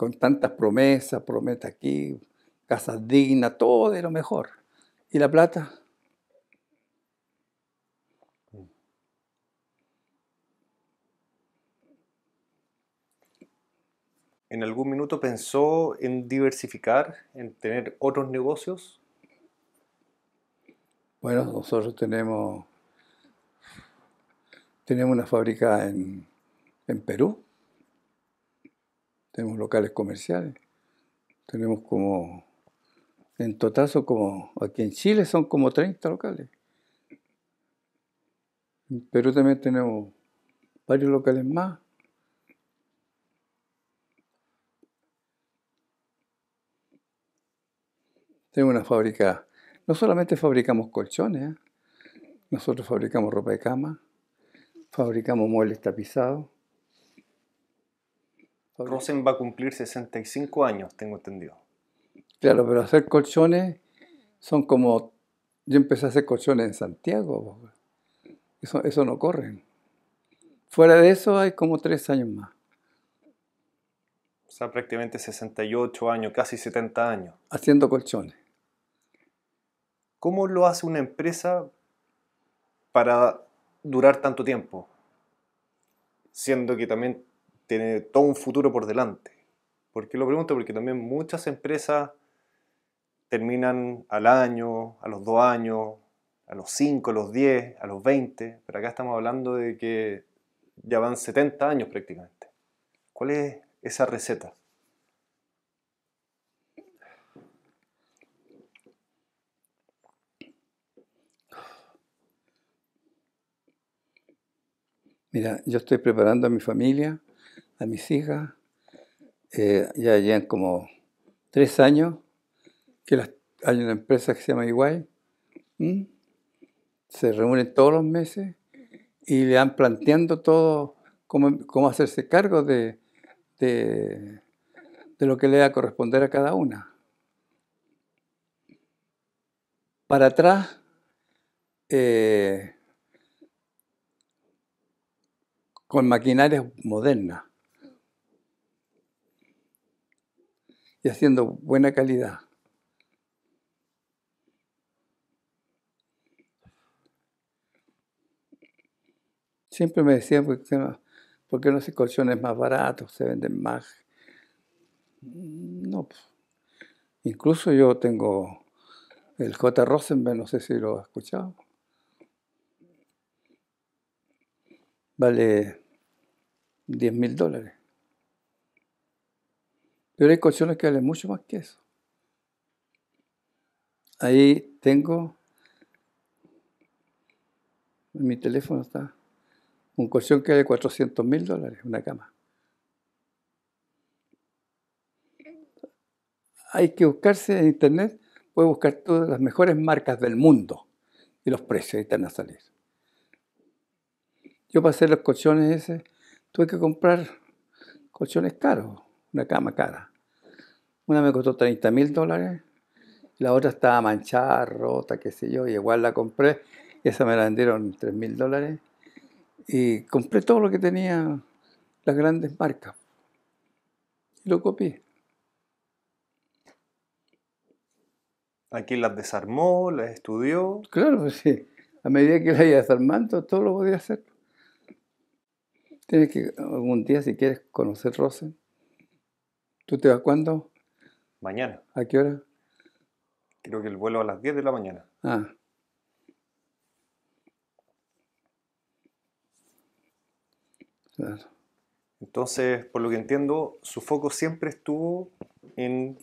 con tantas promesas, prometa aquí, casas dignas, todo de lo mejor. ¿Y la plata? ¿En algún minuto pensó en diversificar, en tener otros negocios? Bueno, nosotros tenemos, tenemos una fábrica en Perú, tenemos locales comerciales, tenemos como, en total son como, aquí en Chile son como 30 locales. En Perú también tenemos varios locales más. Tenemos una fábrica, no solamente fabricamos colchones, ¿eh? nosotros fabricamos ropa de cama, fabricamos muebles tapizados, Rosen va a cumplir 65 años, tengo entendido. Claro, pero hacer colchones son como... Yo empecé a hacer colchones en Santiago. Eso, eso no corre. Fuera de eso hay como tres años más. O sea, prácticamente 68 años, casi 70 años. Haciendo colchones. ¿Cómo lo hace una empresa para durar tanto tiempo? Siendo que también tiene todo un futuro por delante. ¿Por qué lo pregunto? Porque también muchas empresas terminan al año, a los dos años, a los cinco, a los diez, a los veinte, pero acá estamos hablando de que ya van 70 años prácticamente. ¿Cuál es esa receta? Mira, yo estoy preparando a mi familia a mis hijas, eh, ya llevan como tres años, que hay una empresa que se llama Iguay, se reúnen todos los meses y le han planteando todo cómo, hacerse cargo de, lo que le va a corresponder a cada una. Para atrás, eh, con maquinarias modernas. y haciendo buena calidad. Siempre me decían, ¿por qué no se colchones más baratos? Se venden más. No, pues, incluso yo tengo el J. Rosenberg, no sé si lo has escuchado. Vale 10 mil dólares. Pero hay colchones que valen mucho más que eso. Ahí tengo, en mi teléfono está, un colchón que vale 400 mil dólares, una cama. Hay que buscarse en internet, puede buscar todas las mejores marcas del mundo y los precios ahí están a salir. Yo para hacer los colchones ese, tuve que comprar colchones caros, una cama cara. Una me costó 30 mil dólares, la otra estaba manchada, rota, qué sé yo, y igual la compré. Esa me la vendieron 3.000 mil dólares. Y compré todo lo que tenía las grandes marcas. Y lo copié. Aquí las desarmó, las estudió. Claro, pues sí. A medida que las iba desarmando, todo lo podía hacer. Tienes que, algún día, si quieres conocer Rosen, tú te vas cuándo? Mañana. ¿A qué hora? Creo que el vuelo a las 10 de la mañana. Ah. Entonces, por lo que entiendo, su foco siempre estuvo en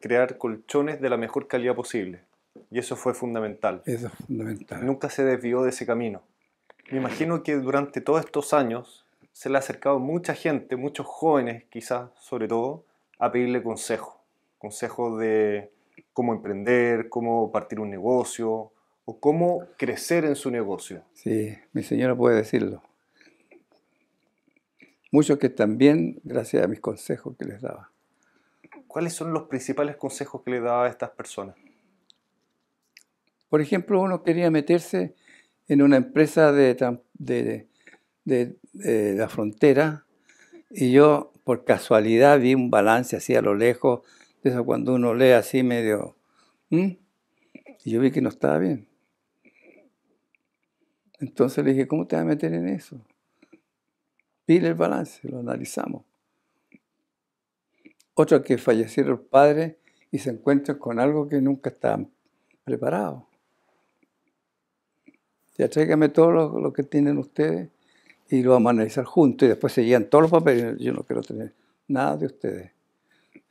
crear colchones de la mejor calidad posible. Y eso fue fundamental. Eso es fundamental. Nunca se desvió de ese camino. Me imagino que durante todos estos años se le ha acercado mucha gente, muchos jóvenes quizás, sobre todo, a pedirle consejo consejos de cómo emprender, cómo partir un negocio o cómo crecer en su negocio. Sí, mi señora puede decirlo. Muchos que también, gracias a mis consejos que les daba. ¿Cuáles son los principales consejos que le daba a estas personas? Por ejemplo, uno quería meterse en una empresa de, de la frontera y yo por casualidad vi un balance así a lo lejos entonces cuando uno lee así medio. ¿Mm? yo vi que no estaba bien. Entonces le dije, ¿cómo te vas a meter en eso? Pile el balance, lo analizamos. Otro que fallecieron padres y se encuentran con algo que nunca estaban preparados. Ya tráigame todo lo, que tienen ustedes y lo vamos a analizar juntos y después se llevan todos los papeles. Yo no quiero tener nada de ustedes.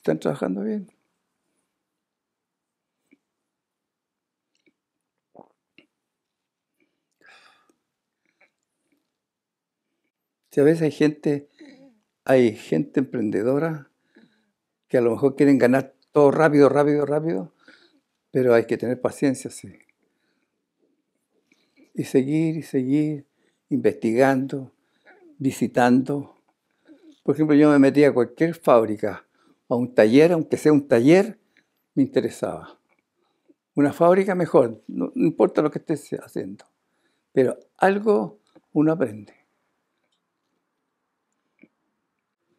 Están trabajando bien. Si a veces hay gente, hay gente emprendedora que a lo mejor quieren ganar todo rápido, rápido, rápido, pero hay que tener paciencia, sí. Y seguir y seguir investigando, visitando. Por ejemplo, yo me metí a cualquier fábrica a un taller, aunque sea un taller, me interesaba. Una fábrica mejor, no, importa lo que estés haciendo, pero algo uno aprende.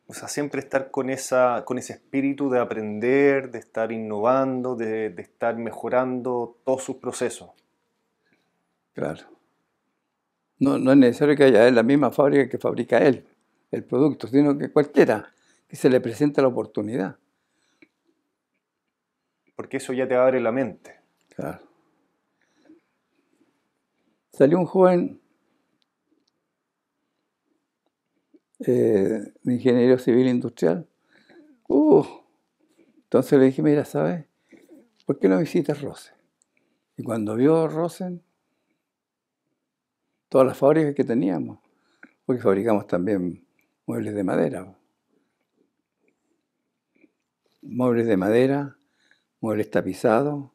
O sea, siempre estar con, esa, con ese espíritu de aprender, de estar innovando, de, estar mejorando todos sus procesos. Claro. No, no, es necesario que haya la misma fábrica que fabrica él, el producto, sino que cualquiera y se le presenta la oportunidad. Porque eso ya te abre la mente. Claro. Salió un joven eh, de ingeniero civil industrial. Uh, entonces le dije, mira, ¿sabes? ¿Por qué no visitas Rosen? Y cuando vio Rosen, todas las fábricas que teníamos, porque fabricamos también muebles de madera muebles de madera, muebles tapizados,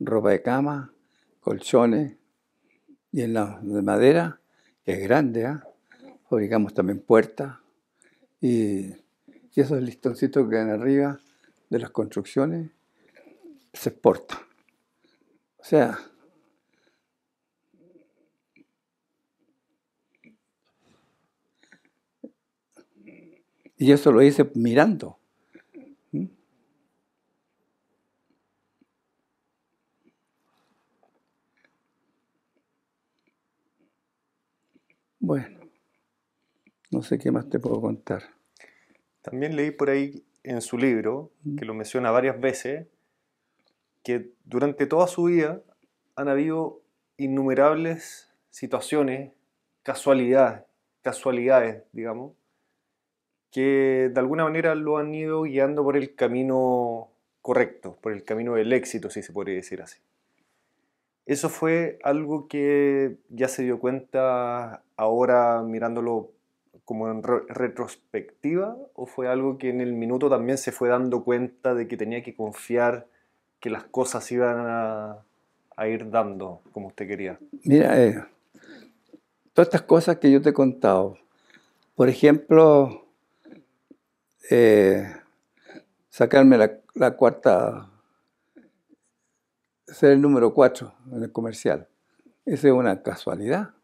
ropa de cama, colchones. Y en la de madera, que es grande, ¿eh? fabricamos también puertas. Y, esos listoncitos que quedan arriba de las construcciones se exportan. O sea, Y eso lo hice mirando. Bueno, no sé qué más te puedo contar. También leí por ahí en su libro, mm. que lo menciona varias veces, que durante toda su vida han habido innumerables situaciones, casualidades, casualidades, digamos, que de alguna manera lo han ido guiando por el camino correcto, por el camino del éxito, si se puede decir así. Eso fue algo que ya se dio cuenta ahora mirándolo como en retrospectiva o fue algo que en el minuto también se fue dando cuenta de que tenía que confiar que las cosas iban a, ir dando como usted quería? Mira, eh, todas estas cosas que yo te he contado, por ejemplo, eh, sacarme la cuarta ser el número cuatro en el comercial. Esa es una casualidad.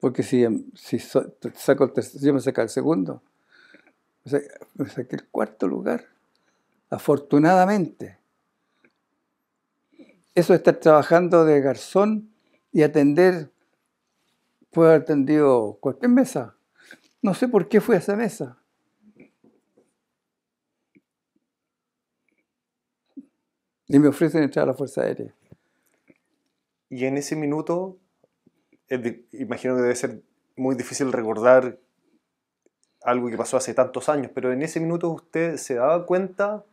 Porque si, em, saco yo me saco el segundo, me saqué, me saqué el cuarto lugar. Afortunadamente. Eso de estar trabajando de garzón y atender, puedo haber atendido cualquier mesa. No sé por qué fui a esa mesa. Y me ofrecen entrar a la Fuerza Aérea. Y en ese minuto, imagino que debe ser muy difícil recordar algo que pasó hace tantos años, pero en ese minuto usted se daba cuenta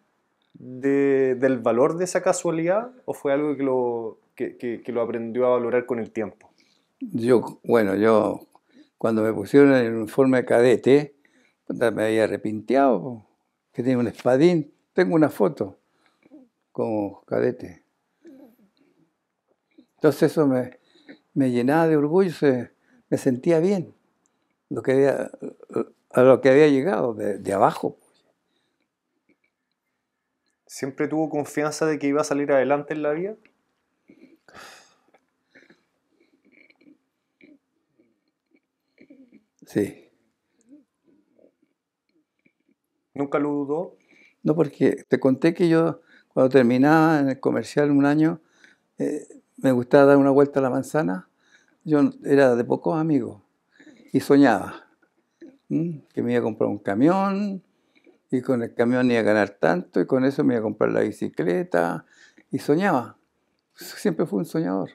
del valor de esa casualidad o fue algo que lo, que, lo aprendió a valorar con el tiempo? Yo, bueno, yo cuando me pusieron el uniforme de cadete, me había arrepintiado que tenía un espadín, tengo una foto como cadete. Entonces eso me, llenaba de orgullo, me sentía bien lo que había, a lo que había llegado, de, de abajo. ¿Siempre tuvo confianza de que iba a salir adelante en la vida? Sí. ¿Nunca lo dudó? No, porque te conté que yo cuando terminaba en el comercial un año, eh, me gustaba dar una vuelta a la manzana. Yo era de pocos amigos y soñaba que me iba a comprar un camión y con el camión iba a ganar tanto y con eso me iba a comprar la bicicleta y soñaba. Siempre fui un soñador.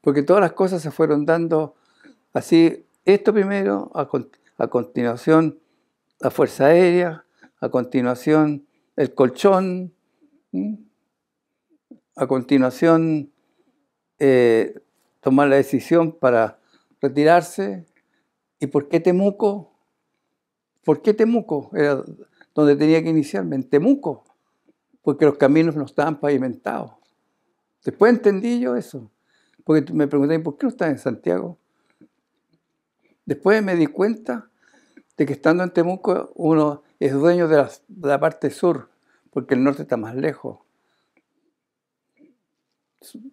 Porque todas las cosas se fueron dando así, esto primero, a continuación la Fuerza Aérea, a continuación el colchón, a continuación eh, tomar la decisión para retirarse. ¿Y por qué Temuco? ¿Por qué Temuco? Era donde tenía que iniciarme, en Temuco, porque los caminos no estaban pavimentados. Después entendí yo eso, porque me pregunté, ¿por qué no estás en Santiago? Después me di cuenta de que estando en Temuco uno es dueño de la, parte sur, porque el norte está más lejos,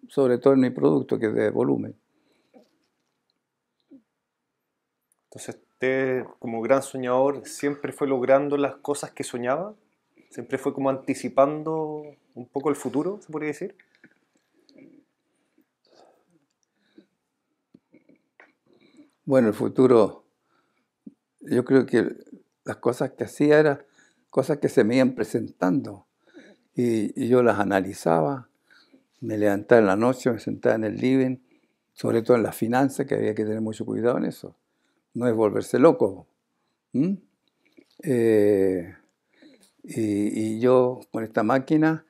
sobre todo en mi producto, que es de volumen. Entonces, usted como gran soñador siempre fue logrando las cosas que soñaba, siempre fue como anticipando un poco el futuro, se podría decir. Bueno, el futuro, yo creo que las cosas que hacía eran cosas que se me iban presentando y, yo las analizaba. Me levantaba en la noche, me sentaba en el living, sobre todo en las finanzas, que había que tener mucho cuidado en eso. No es volverse loco. Eh, y, yo con esta máquina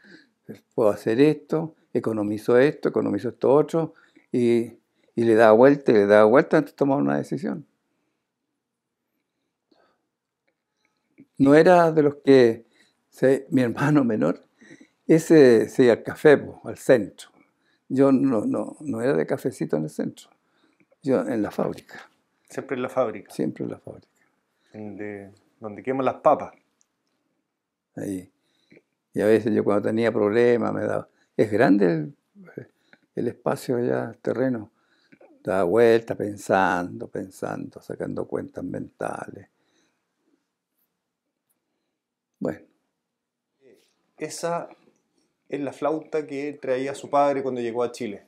eh, puedo hacer esto, economizo esto, economizo esto otro, y, le da vuelta y le da vuelta antes de tomar una decisión. no era de los que [LAUGHS] mi hermano menor, ese se iba al café, al centro. Yo no, no, era de cafecito en el centro, yo en la fábrica. Siempre en la fábrica. Siempre en la fábrica. donde queman las papas. Ahí. Y a veces yo cuando tenía problemas me daba... Es grande el, espacio allá, el terreno. Daba vuelta pensando, pensando, sacando cuentas mentales bueno. Esa es la flauta que traía su padre cuando llegó a Chile.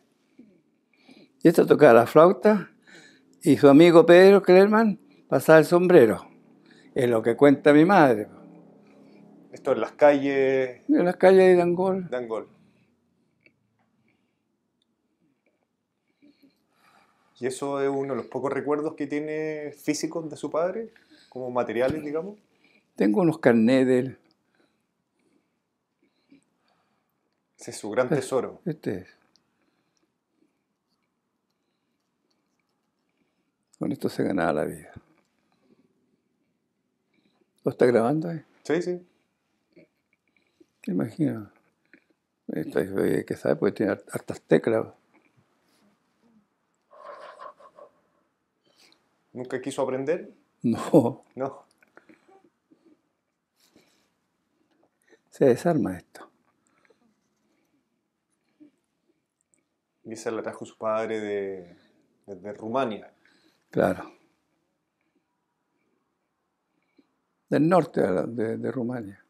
Y esta tocaba la flauta y su amigo Pedro Klerman pasaba el sombrero. Es lo que cuenta mi madre. Esto en las calles. En las calles de Dangol. Dangol. Y eso es uno de los pocos recuerdos que tiene físicos de su padre, como materiales, digamos. Tengo unos carnés. Ese es su gran este, tesoro. Este es. Con esto se ganaba la vida. ¿Lo está grabando ahí? Sí, sí. Te imagino. Esto es eh, que sabe, porque tiene hartas teclas. ¿Nunca quiso aprender? [LAUGHS] No. No. Se desarma esto. Y esa la trajo su padre de, Rumania. Claro. Del norte de, Rumania.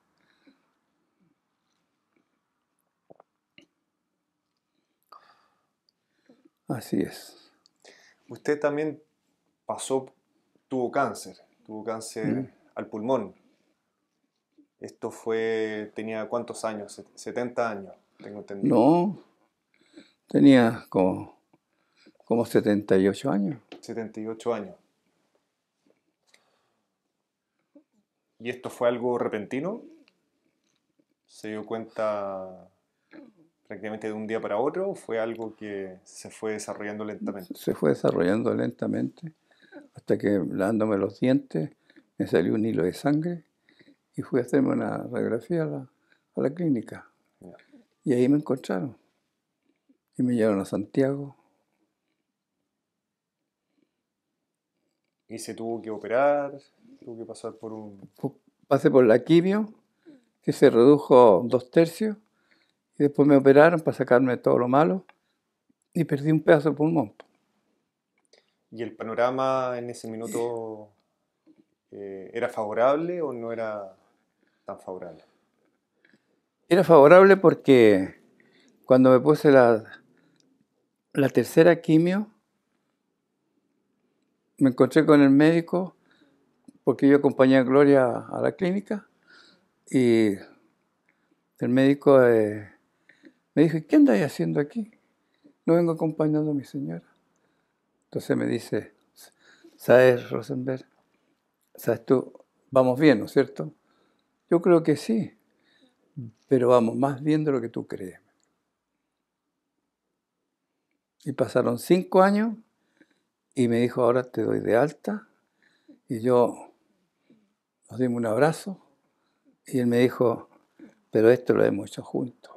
Así es. Usted también pasó, tuvo cáncer, tuvo cáncer mm. al pulmón. Esto fue, tenía cuántos años, 70 años, tengo entendido. No, tenía como, como 78 años. 78 años. ¿Y esto fue algo repentino? ¿Se dio cuenta prácticamente de un día para otro o fue algo que se fue desarrollando lentamente? Se fue desarrollando lentamente hasta que, lándome los dientes, me salió un hilo de sangre y fui a hacerme una radiografía a la, clínica. Y ahí me encontraron. Y me llevaron a Santiago. ¿Y se tuvo que operar? ¿Tuvo que pasar por un...? Pasé por la quimio, que se redujo dos tercios. Y después me operaron para sacarme todo lo malo. Y perdí un pedazo de pulmón. ¿Y el panorama en ese minuto eh, era favorable o no era...? tan favorable? Era favorable porque cuando me puse la, la tercera quimio, me encontré con el médico porque yo acompañé a Gloria a la clínica y el médico eh, me dijo, ¿qué andáis haciendo aquí? No vengo acompañando a mi señora. Entonces me dice, ¿sabes, Rosenberg? ¿Sabes tú? Vamos bien, ¿no es cierto? Yo creo que sí, pero vamos, más bien de lo que tú crees. Y pasaron cinco años y me dijo, ahora te doy de alta. Y yo nos dimos un abrazo y él me dijo, pero esto lo hemos hecho juntos.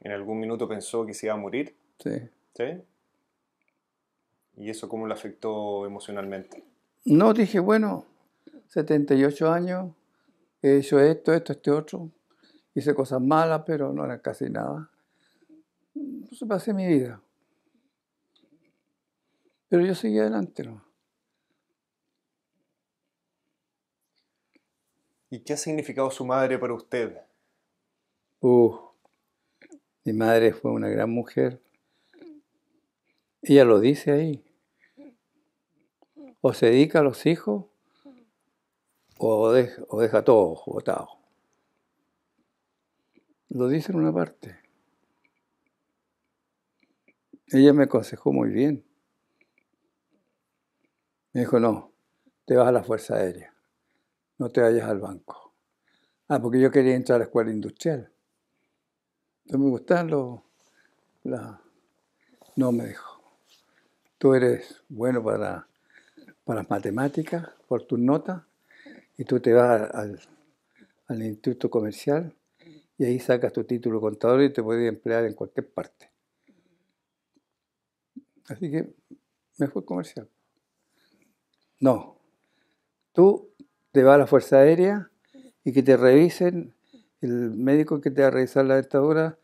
¿En algún minuto pensó que se iba a morir? Sí. ¿Sí? ¿Y eso cómo lo afectó emocionalmente? No, dije, bueno, 78 años, he hecho esto, esto, este otro, hice cosas malas, pero no era casi nada. se pasé mi vida. Pero yo seguí adelante. ¿no? ¿Y qué ha significado su madre para usted? Uh, mi madre fue una gran mujer. Ella lo dice ahí. O se dedica a los hijos o, deja todo botado. Lo dice en una parte. Ella me aconsejó muy bien. Me dijo, no, te vas a la Fuerza Aérea, no te vayas al banco. Ah, porque yo quería entrar a la escuela industrial. No me gustan los... La... No, me dijo, tú eres bueno para, para las matemáticas, por tus notas, y tú te vas al, instituto comercial y ahí sacas tu título contador y te puedes emplear en cualquier parte. Así que mejor comercial. No, tú te vas a la Fuerza Aérea y que te revisen, el médico que te va a revisar la dentadura,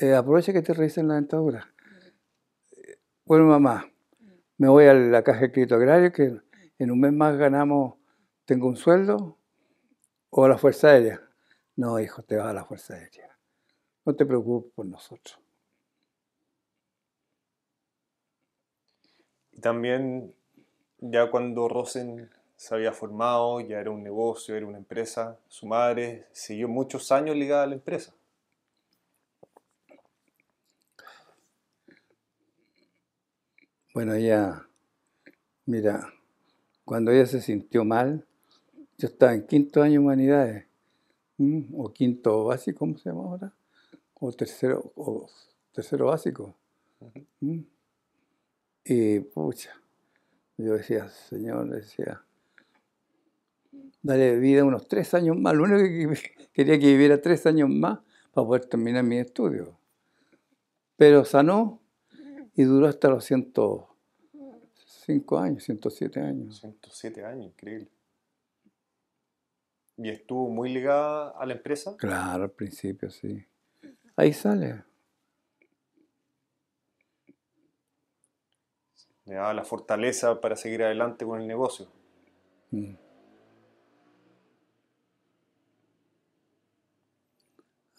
eh, aprovecha que te revisen la dentadura. Bueno, eh, mamá, me voy a la caja de crédito agrario que en un mes más ganamos tengo un sueldo o a la Fuerza Aérea. No, hijo, te vas a la Fuerza Aérea. No te preocupes por nosotros. Y también, ya cuando Rosen se había formado, ya era un negocio, era una empresa, su madre siguió muchos años ligada a la empresa. Bueno, ella, mira, cuando ella se sintió mal, yo estaba en quinto año de humanidades, mm, o quinto básico, ¿cómo se llama ahora? O tercero, o tercero básico. Mm. Y pucha, yo decía, Señor, decía, dale vida unos tres años más. Lo único que [LAUGHS] quería que viviera tres años más para poder terminar mi estudio. Pero sanó y duró hasta los 105 años, 107 años. 107 años, increíble. ¿Y estuvo muy ligada a la empresa? Claro, al principio sí. Ahí sale. Le daba la fortaleza para seguir adelante con el negocio. Mm.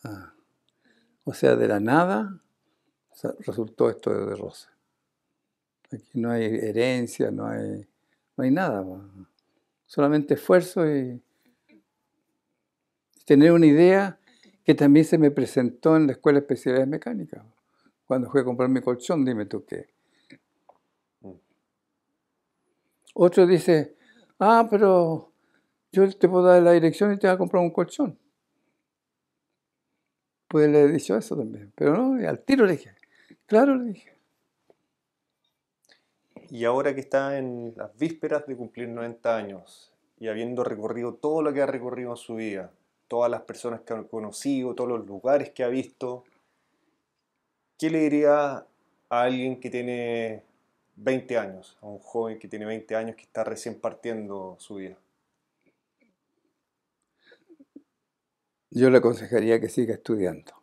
Ah. O sea, de la nada resultó esto de Rosa. Aquí no hay herencia, no hay, no hay nada. Solamente esfuerzo y, tener una idea que también se me presentó en la Escuela de Especialidades Mecánicas, cuando fui a comprar mi colchón, dime tú qué. Mm. Otro dice, ah, pero yo te puedo dar la dirección y te voy a comprar un colchón. Pues le he dicho eso también, pero no, al tiro le dije, claro le dije. Y ahora que está en las vísperas de cumplir 90 años y habiendo recorrido todo lo que ha recorrido en su vida, todas las personas que ha conocido, todos los lugares que ha visto. ¿Qué le diría a alguien que tiene 20 años, a un joven que tiene 20 años que está recién partiendo su vida? Yo le aconsejaría que siga estudiando.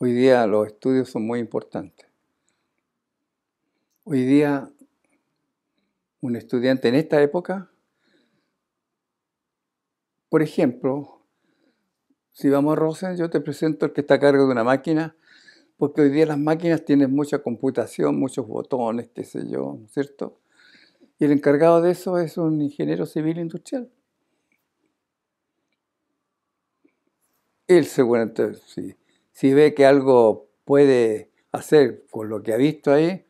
Hoy día los estudios son muy importantes. Hoy día un estudiante en esta época por ejemplo, si vamos a Rosen, yo te presento el que está a cargo de una máquina, porque hoy día las máquinas tienen mucha computación, muchos botones, qué sé yo, ¿no es cierto? Y el encargado de eso es un ingeniero civil industrial. Él seguramente, si, si ve que algo puede hacer con lo que ha visto ahí,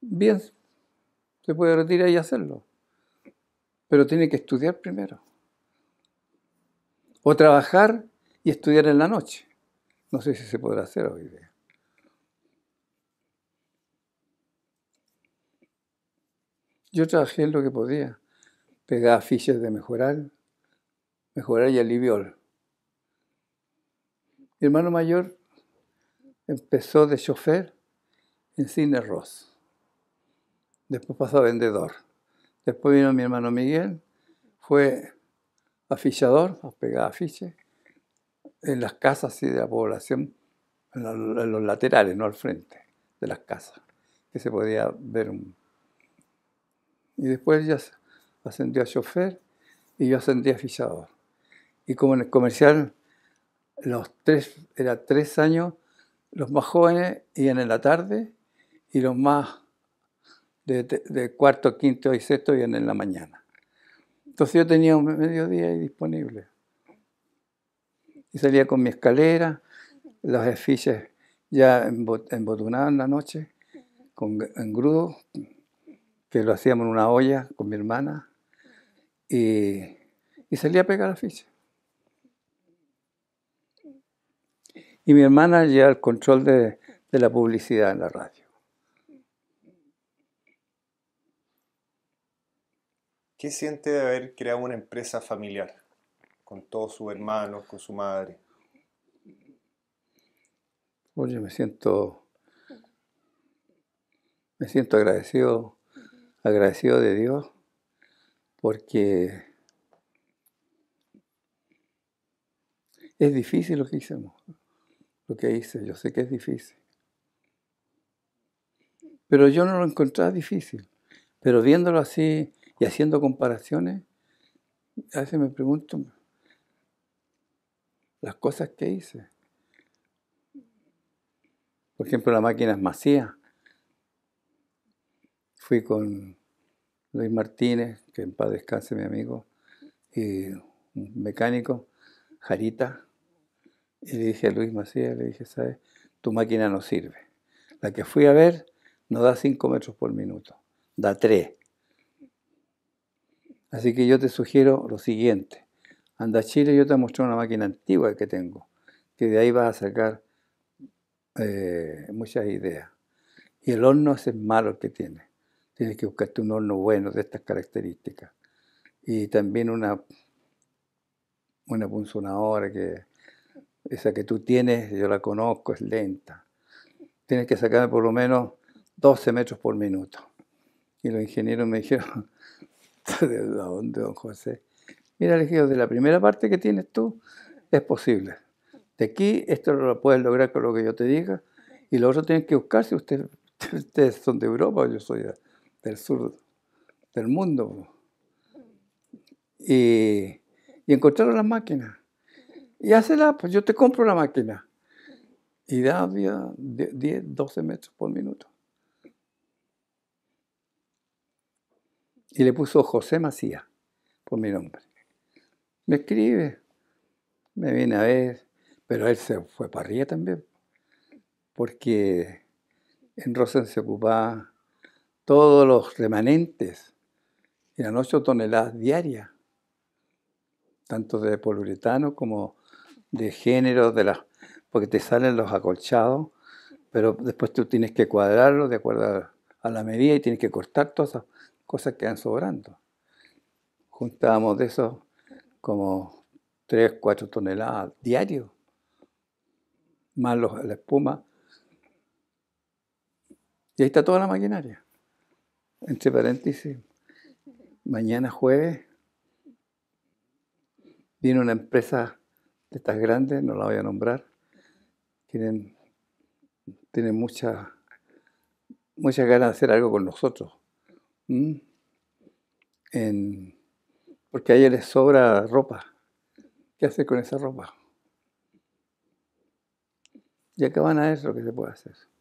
bien, se puede retirar y hacerlo. Pero tiene que estudiar primero. O trabajar y estudiar en la noche. No sé si se podrá hacer hoy día. Yo trabajé en lo que podía. Pegaba fichas de mejorar, mejorar y aliviar. Mi hermano mayor empezó de chofer en Cine Ross. Después pasó a vendedor. Después vino mi hermano Miguel, fue afichador, pegar afiche, en las casas y de la población, en, los laterales, no al frente de las casas, que se podía ver un... Y después ya ascendió a chofer y yo ascendí a afichador. Y como en el comercial, los tres, era tres años, los más jóvenes iban en la tarde y los más de, de cuarto, quinto y sexto iban en la mañana. Entonces yo tenía un mediodía ahí disponible. Y salía con mi escalera, los esfiches ya embotunadas en la noche, con grudo, que lo hacíamos en una olla con mi hermana, y, salía a pegar afiches. Y mi hermana lleva el control de la publicidad en la radio. ¿Qué siente de haber creado una empresa familiar con todos sus hermanos, con su madre? Oye, me siento, me siento agradecido, agradecido de Dios, porque es difícil lo que hicimos, lo que hice, yo sé que es difícil. Pero yo no lo encontraba difícil, pero viéndolo así, y haciendo comparaciones, a veces me pregunto las cosas que hice. Por ejemplo, la máquina es macía. Fui con Luis Martínez, que en paz descanse mi amigo, y un mecánico, Jarita, y le dije a Luis Macías, le dije, ¿sabes? Tu máquina no sirve. La que fui a ver no da 5 metros por minuto, da 3. Así que yo te sugiero lo siguiente. Anda Chile, yo te mostré una máquina antigua que tengo, que de ahí vas a sacar eh, muchas ideas. Y el horno ese es malo que tiene. Tienes que buscarte un horno bueno de estas características. Y también una, una punzonadora que esa que tú tienes, yo la conozco, es lenta. Tienes que sacar por lo menos 12 metros por minuto. Y los ingenieros me dijeron, de dónde, don José. Mira, le de la primera parte que tienes tú, es posible. De aquí, esto lo puedes lograr con lo que yo te diga. Y lo otro tienes que buscar si usted, [LAUGHS] ustedes son de Europa, yo soy del sur del mundo. Y, encontrar encontraron las máquinas. Y hacela, pues yo te compro la máquina. Y da 10, 12 metros por minuto. y le puso José Macías por mi nombre. Me escribe, me viene a ver, pero él se fue para arriba también, porque en Rosen se ocupaba todos los remanentes, eran ocho toneladas diarias, tanto de poliuretano como de género, de porque te salen los acolchados, pero después tú tienes que cuadrarlo de acuerdo a la medida y tienes que cortar todas esas cosas quedan sobrando. Juntábamos de eso como 3, 4 toneladas diario, más la espuma. Y ahí está toda la maquinaria. Entre paréntesis, mañana jueves viene una empresa de estas grandes, no la voy a nombrar, tienen, tienen muchas mucha ganas de hacer algo con nosotros ¿Mm? porque a ella le sobra ropa. ¿Qué hace con esa ropa? Y van a ver lo que se puede hacer.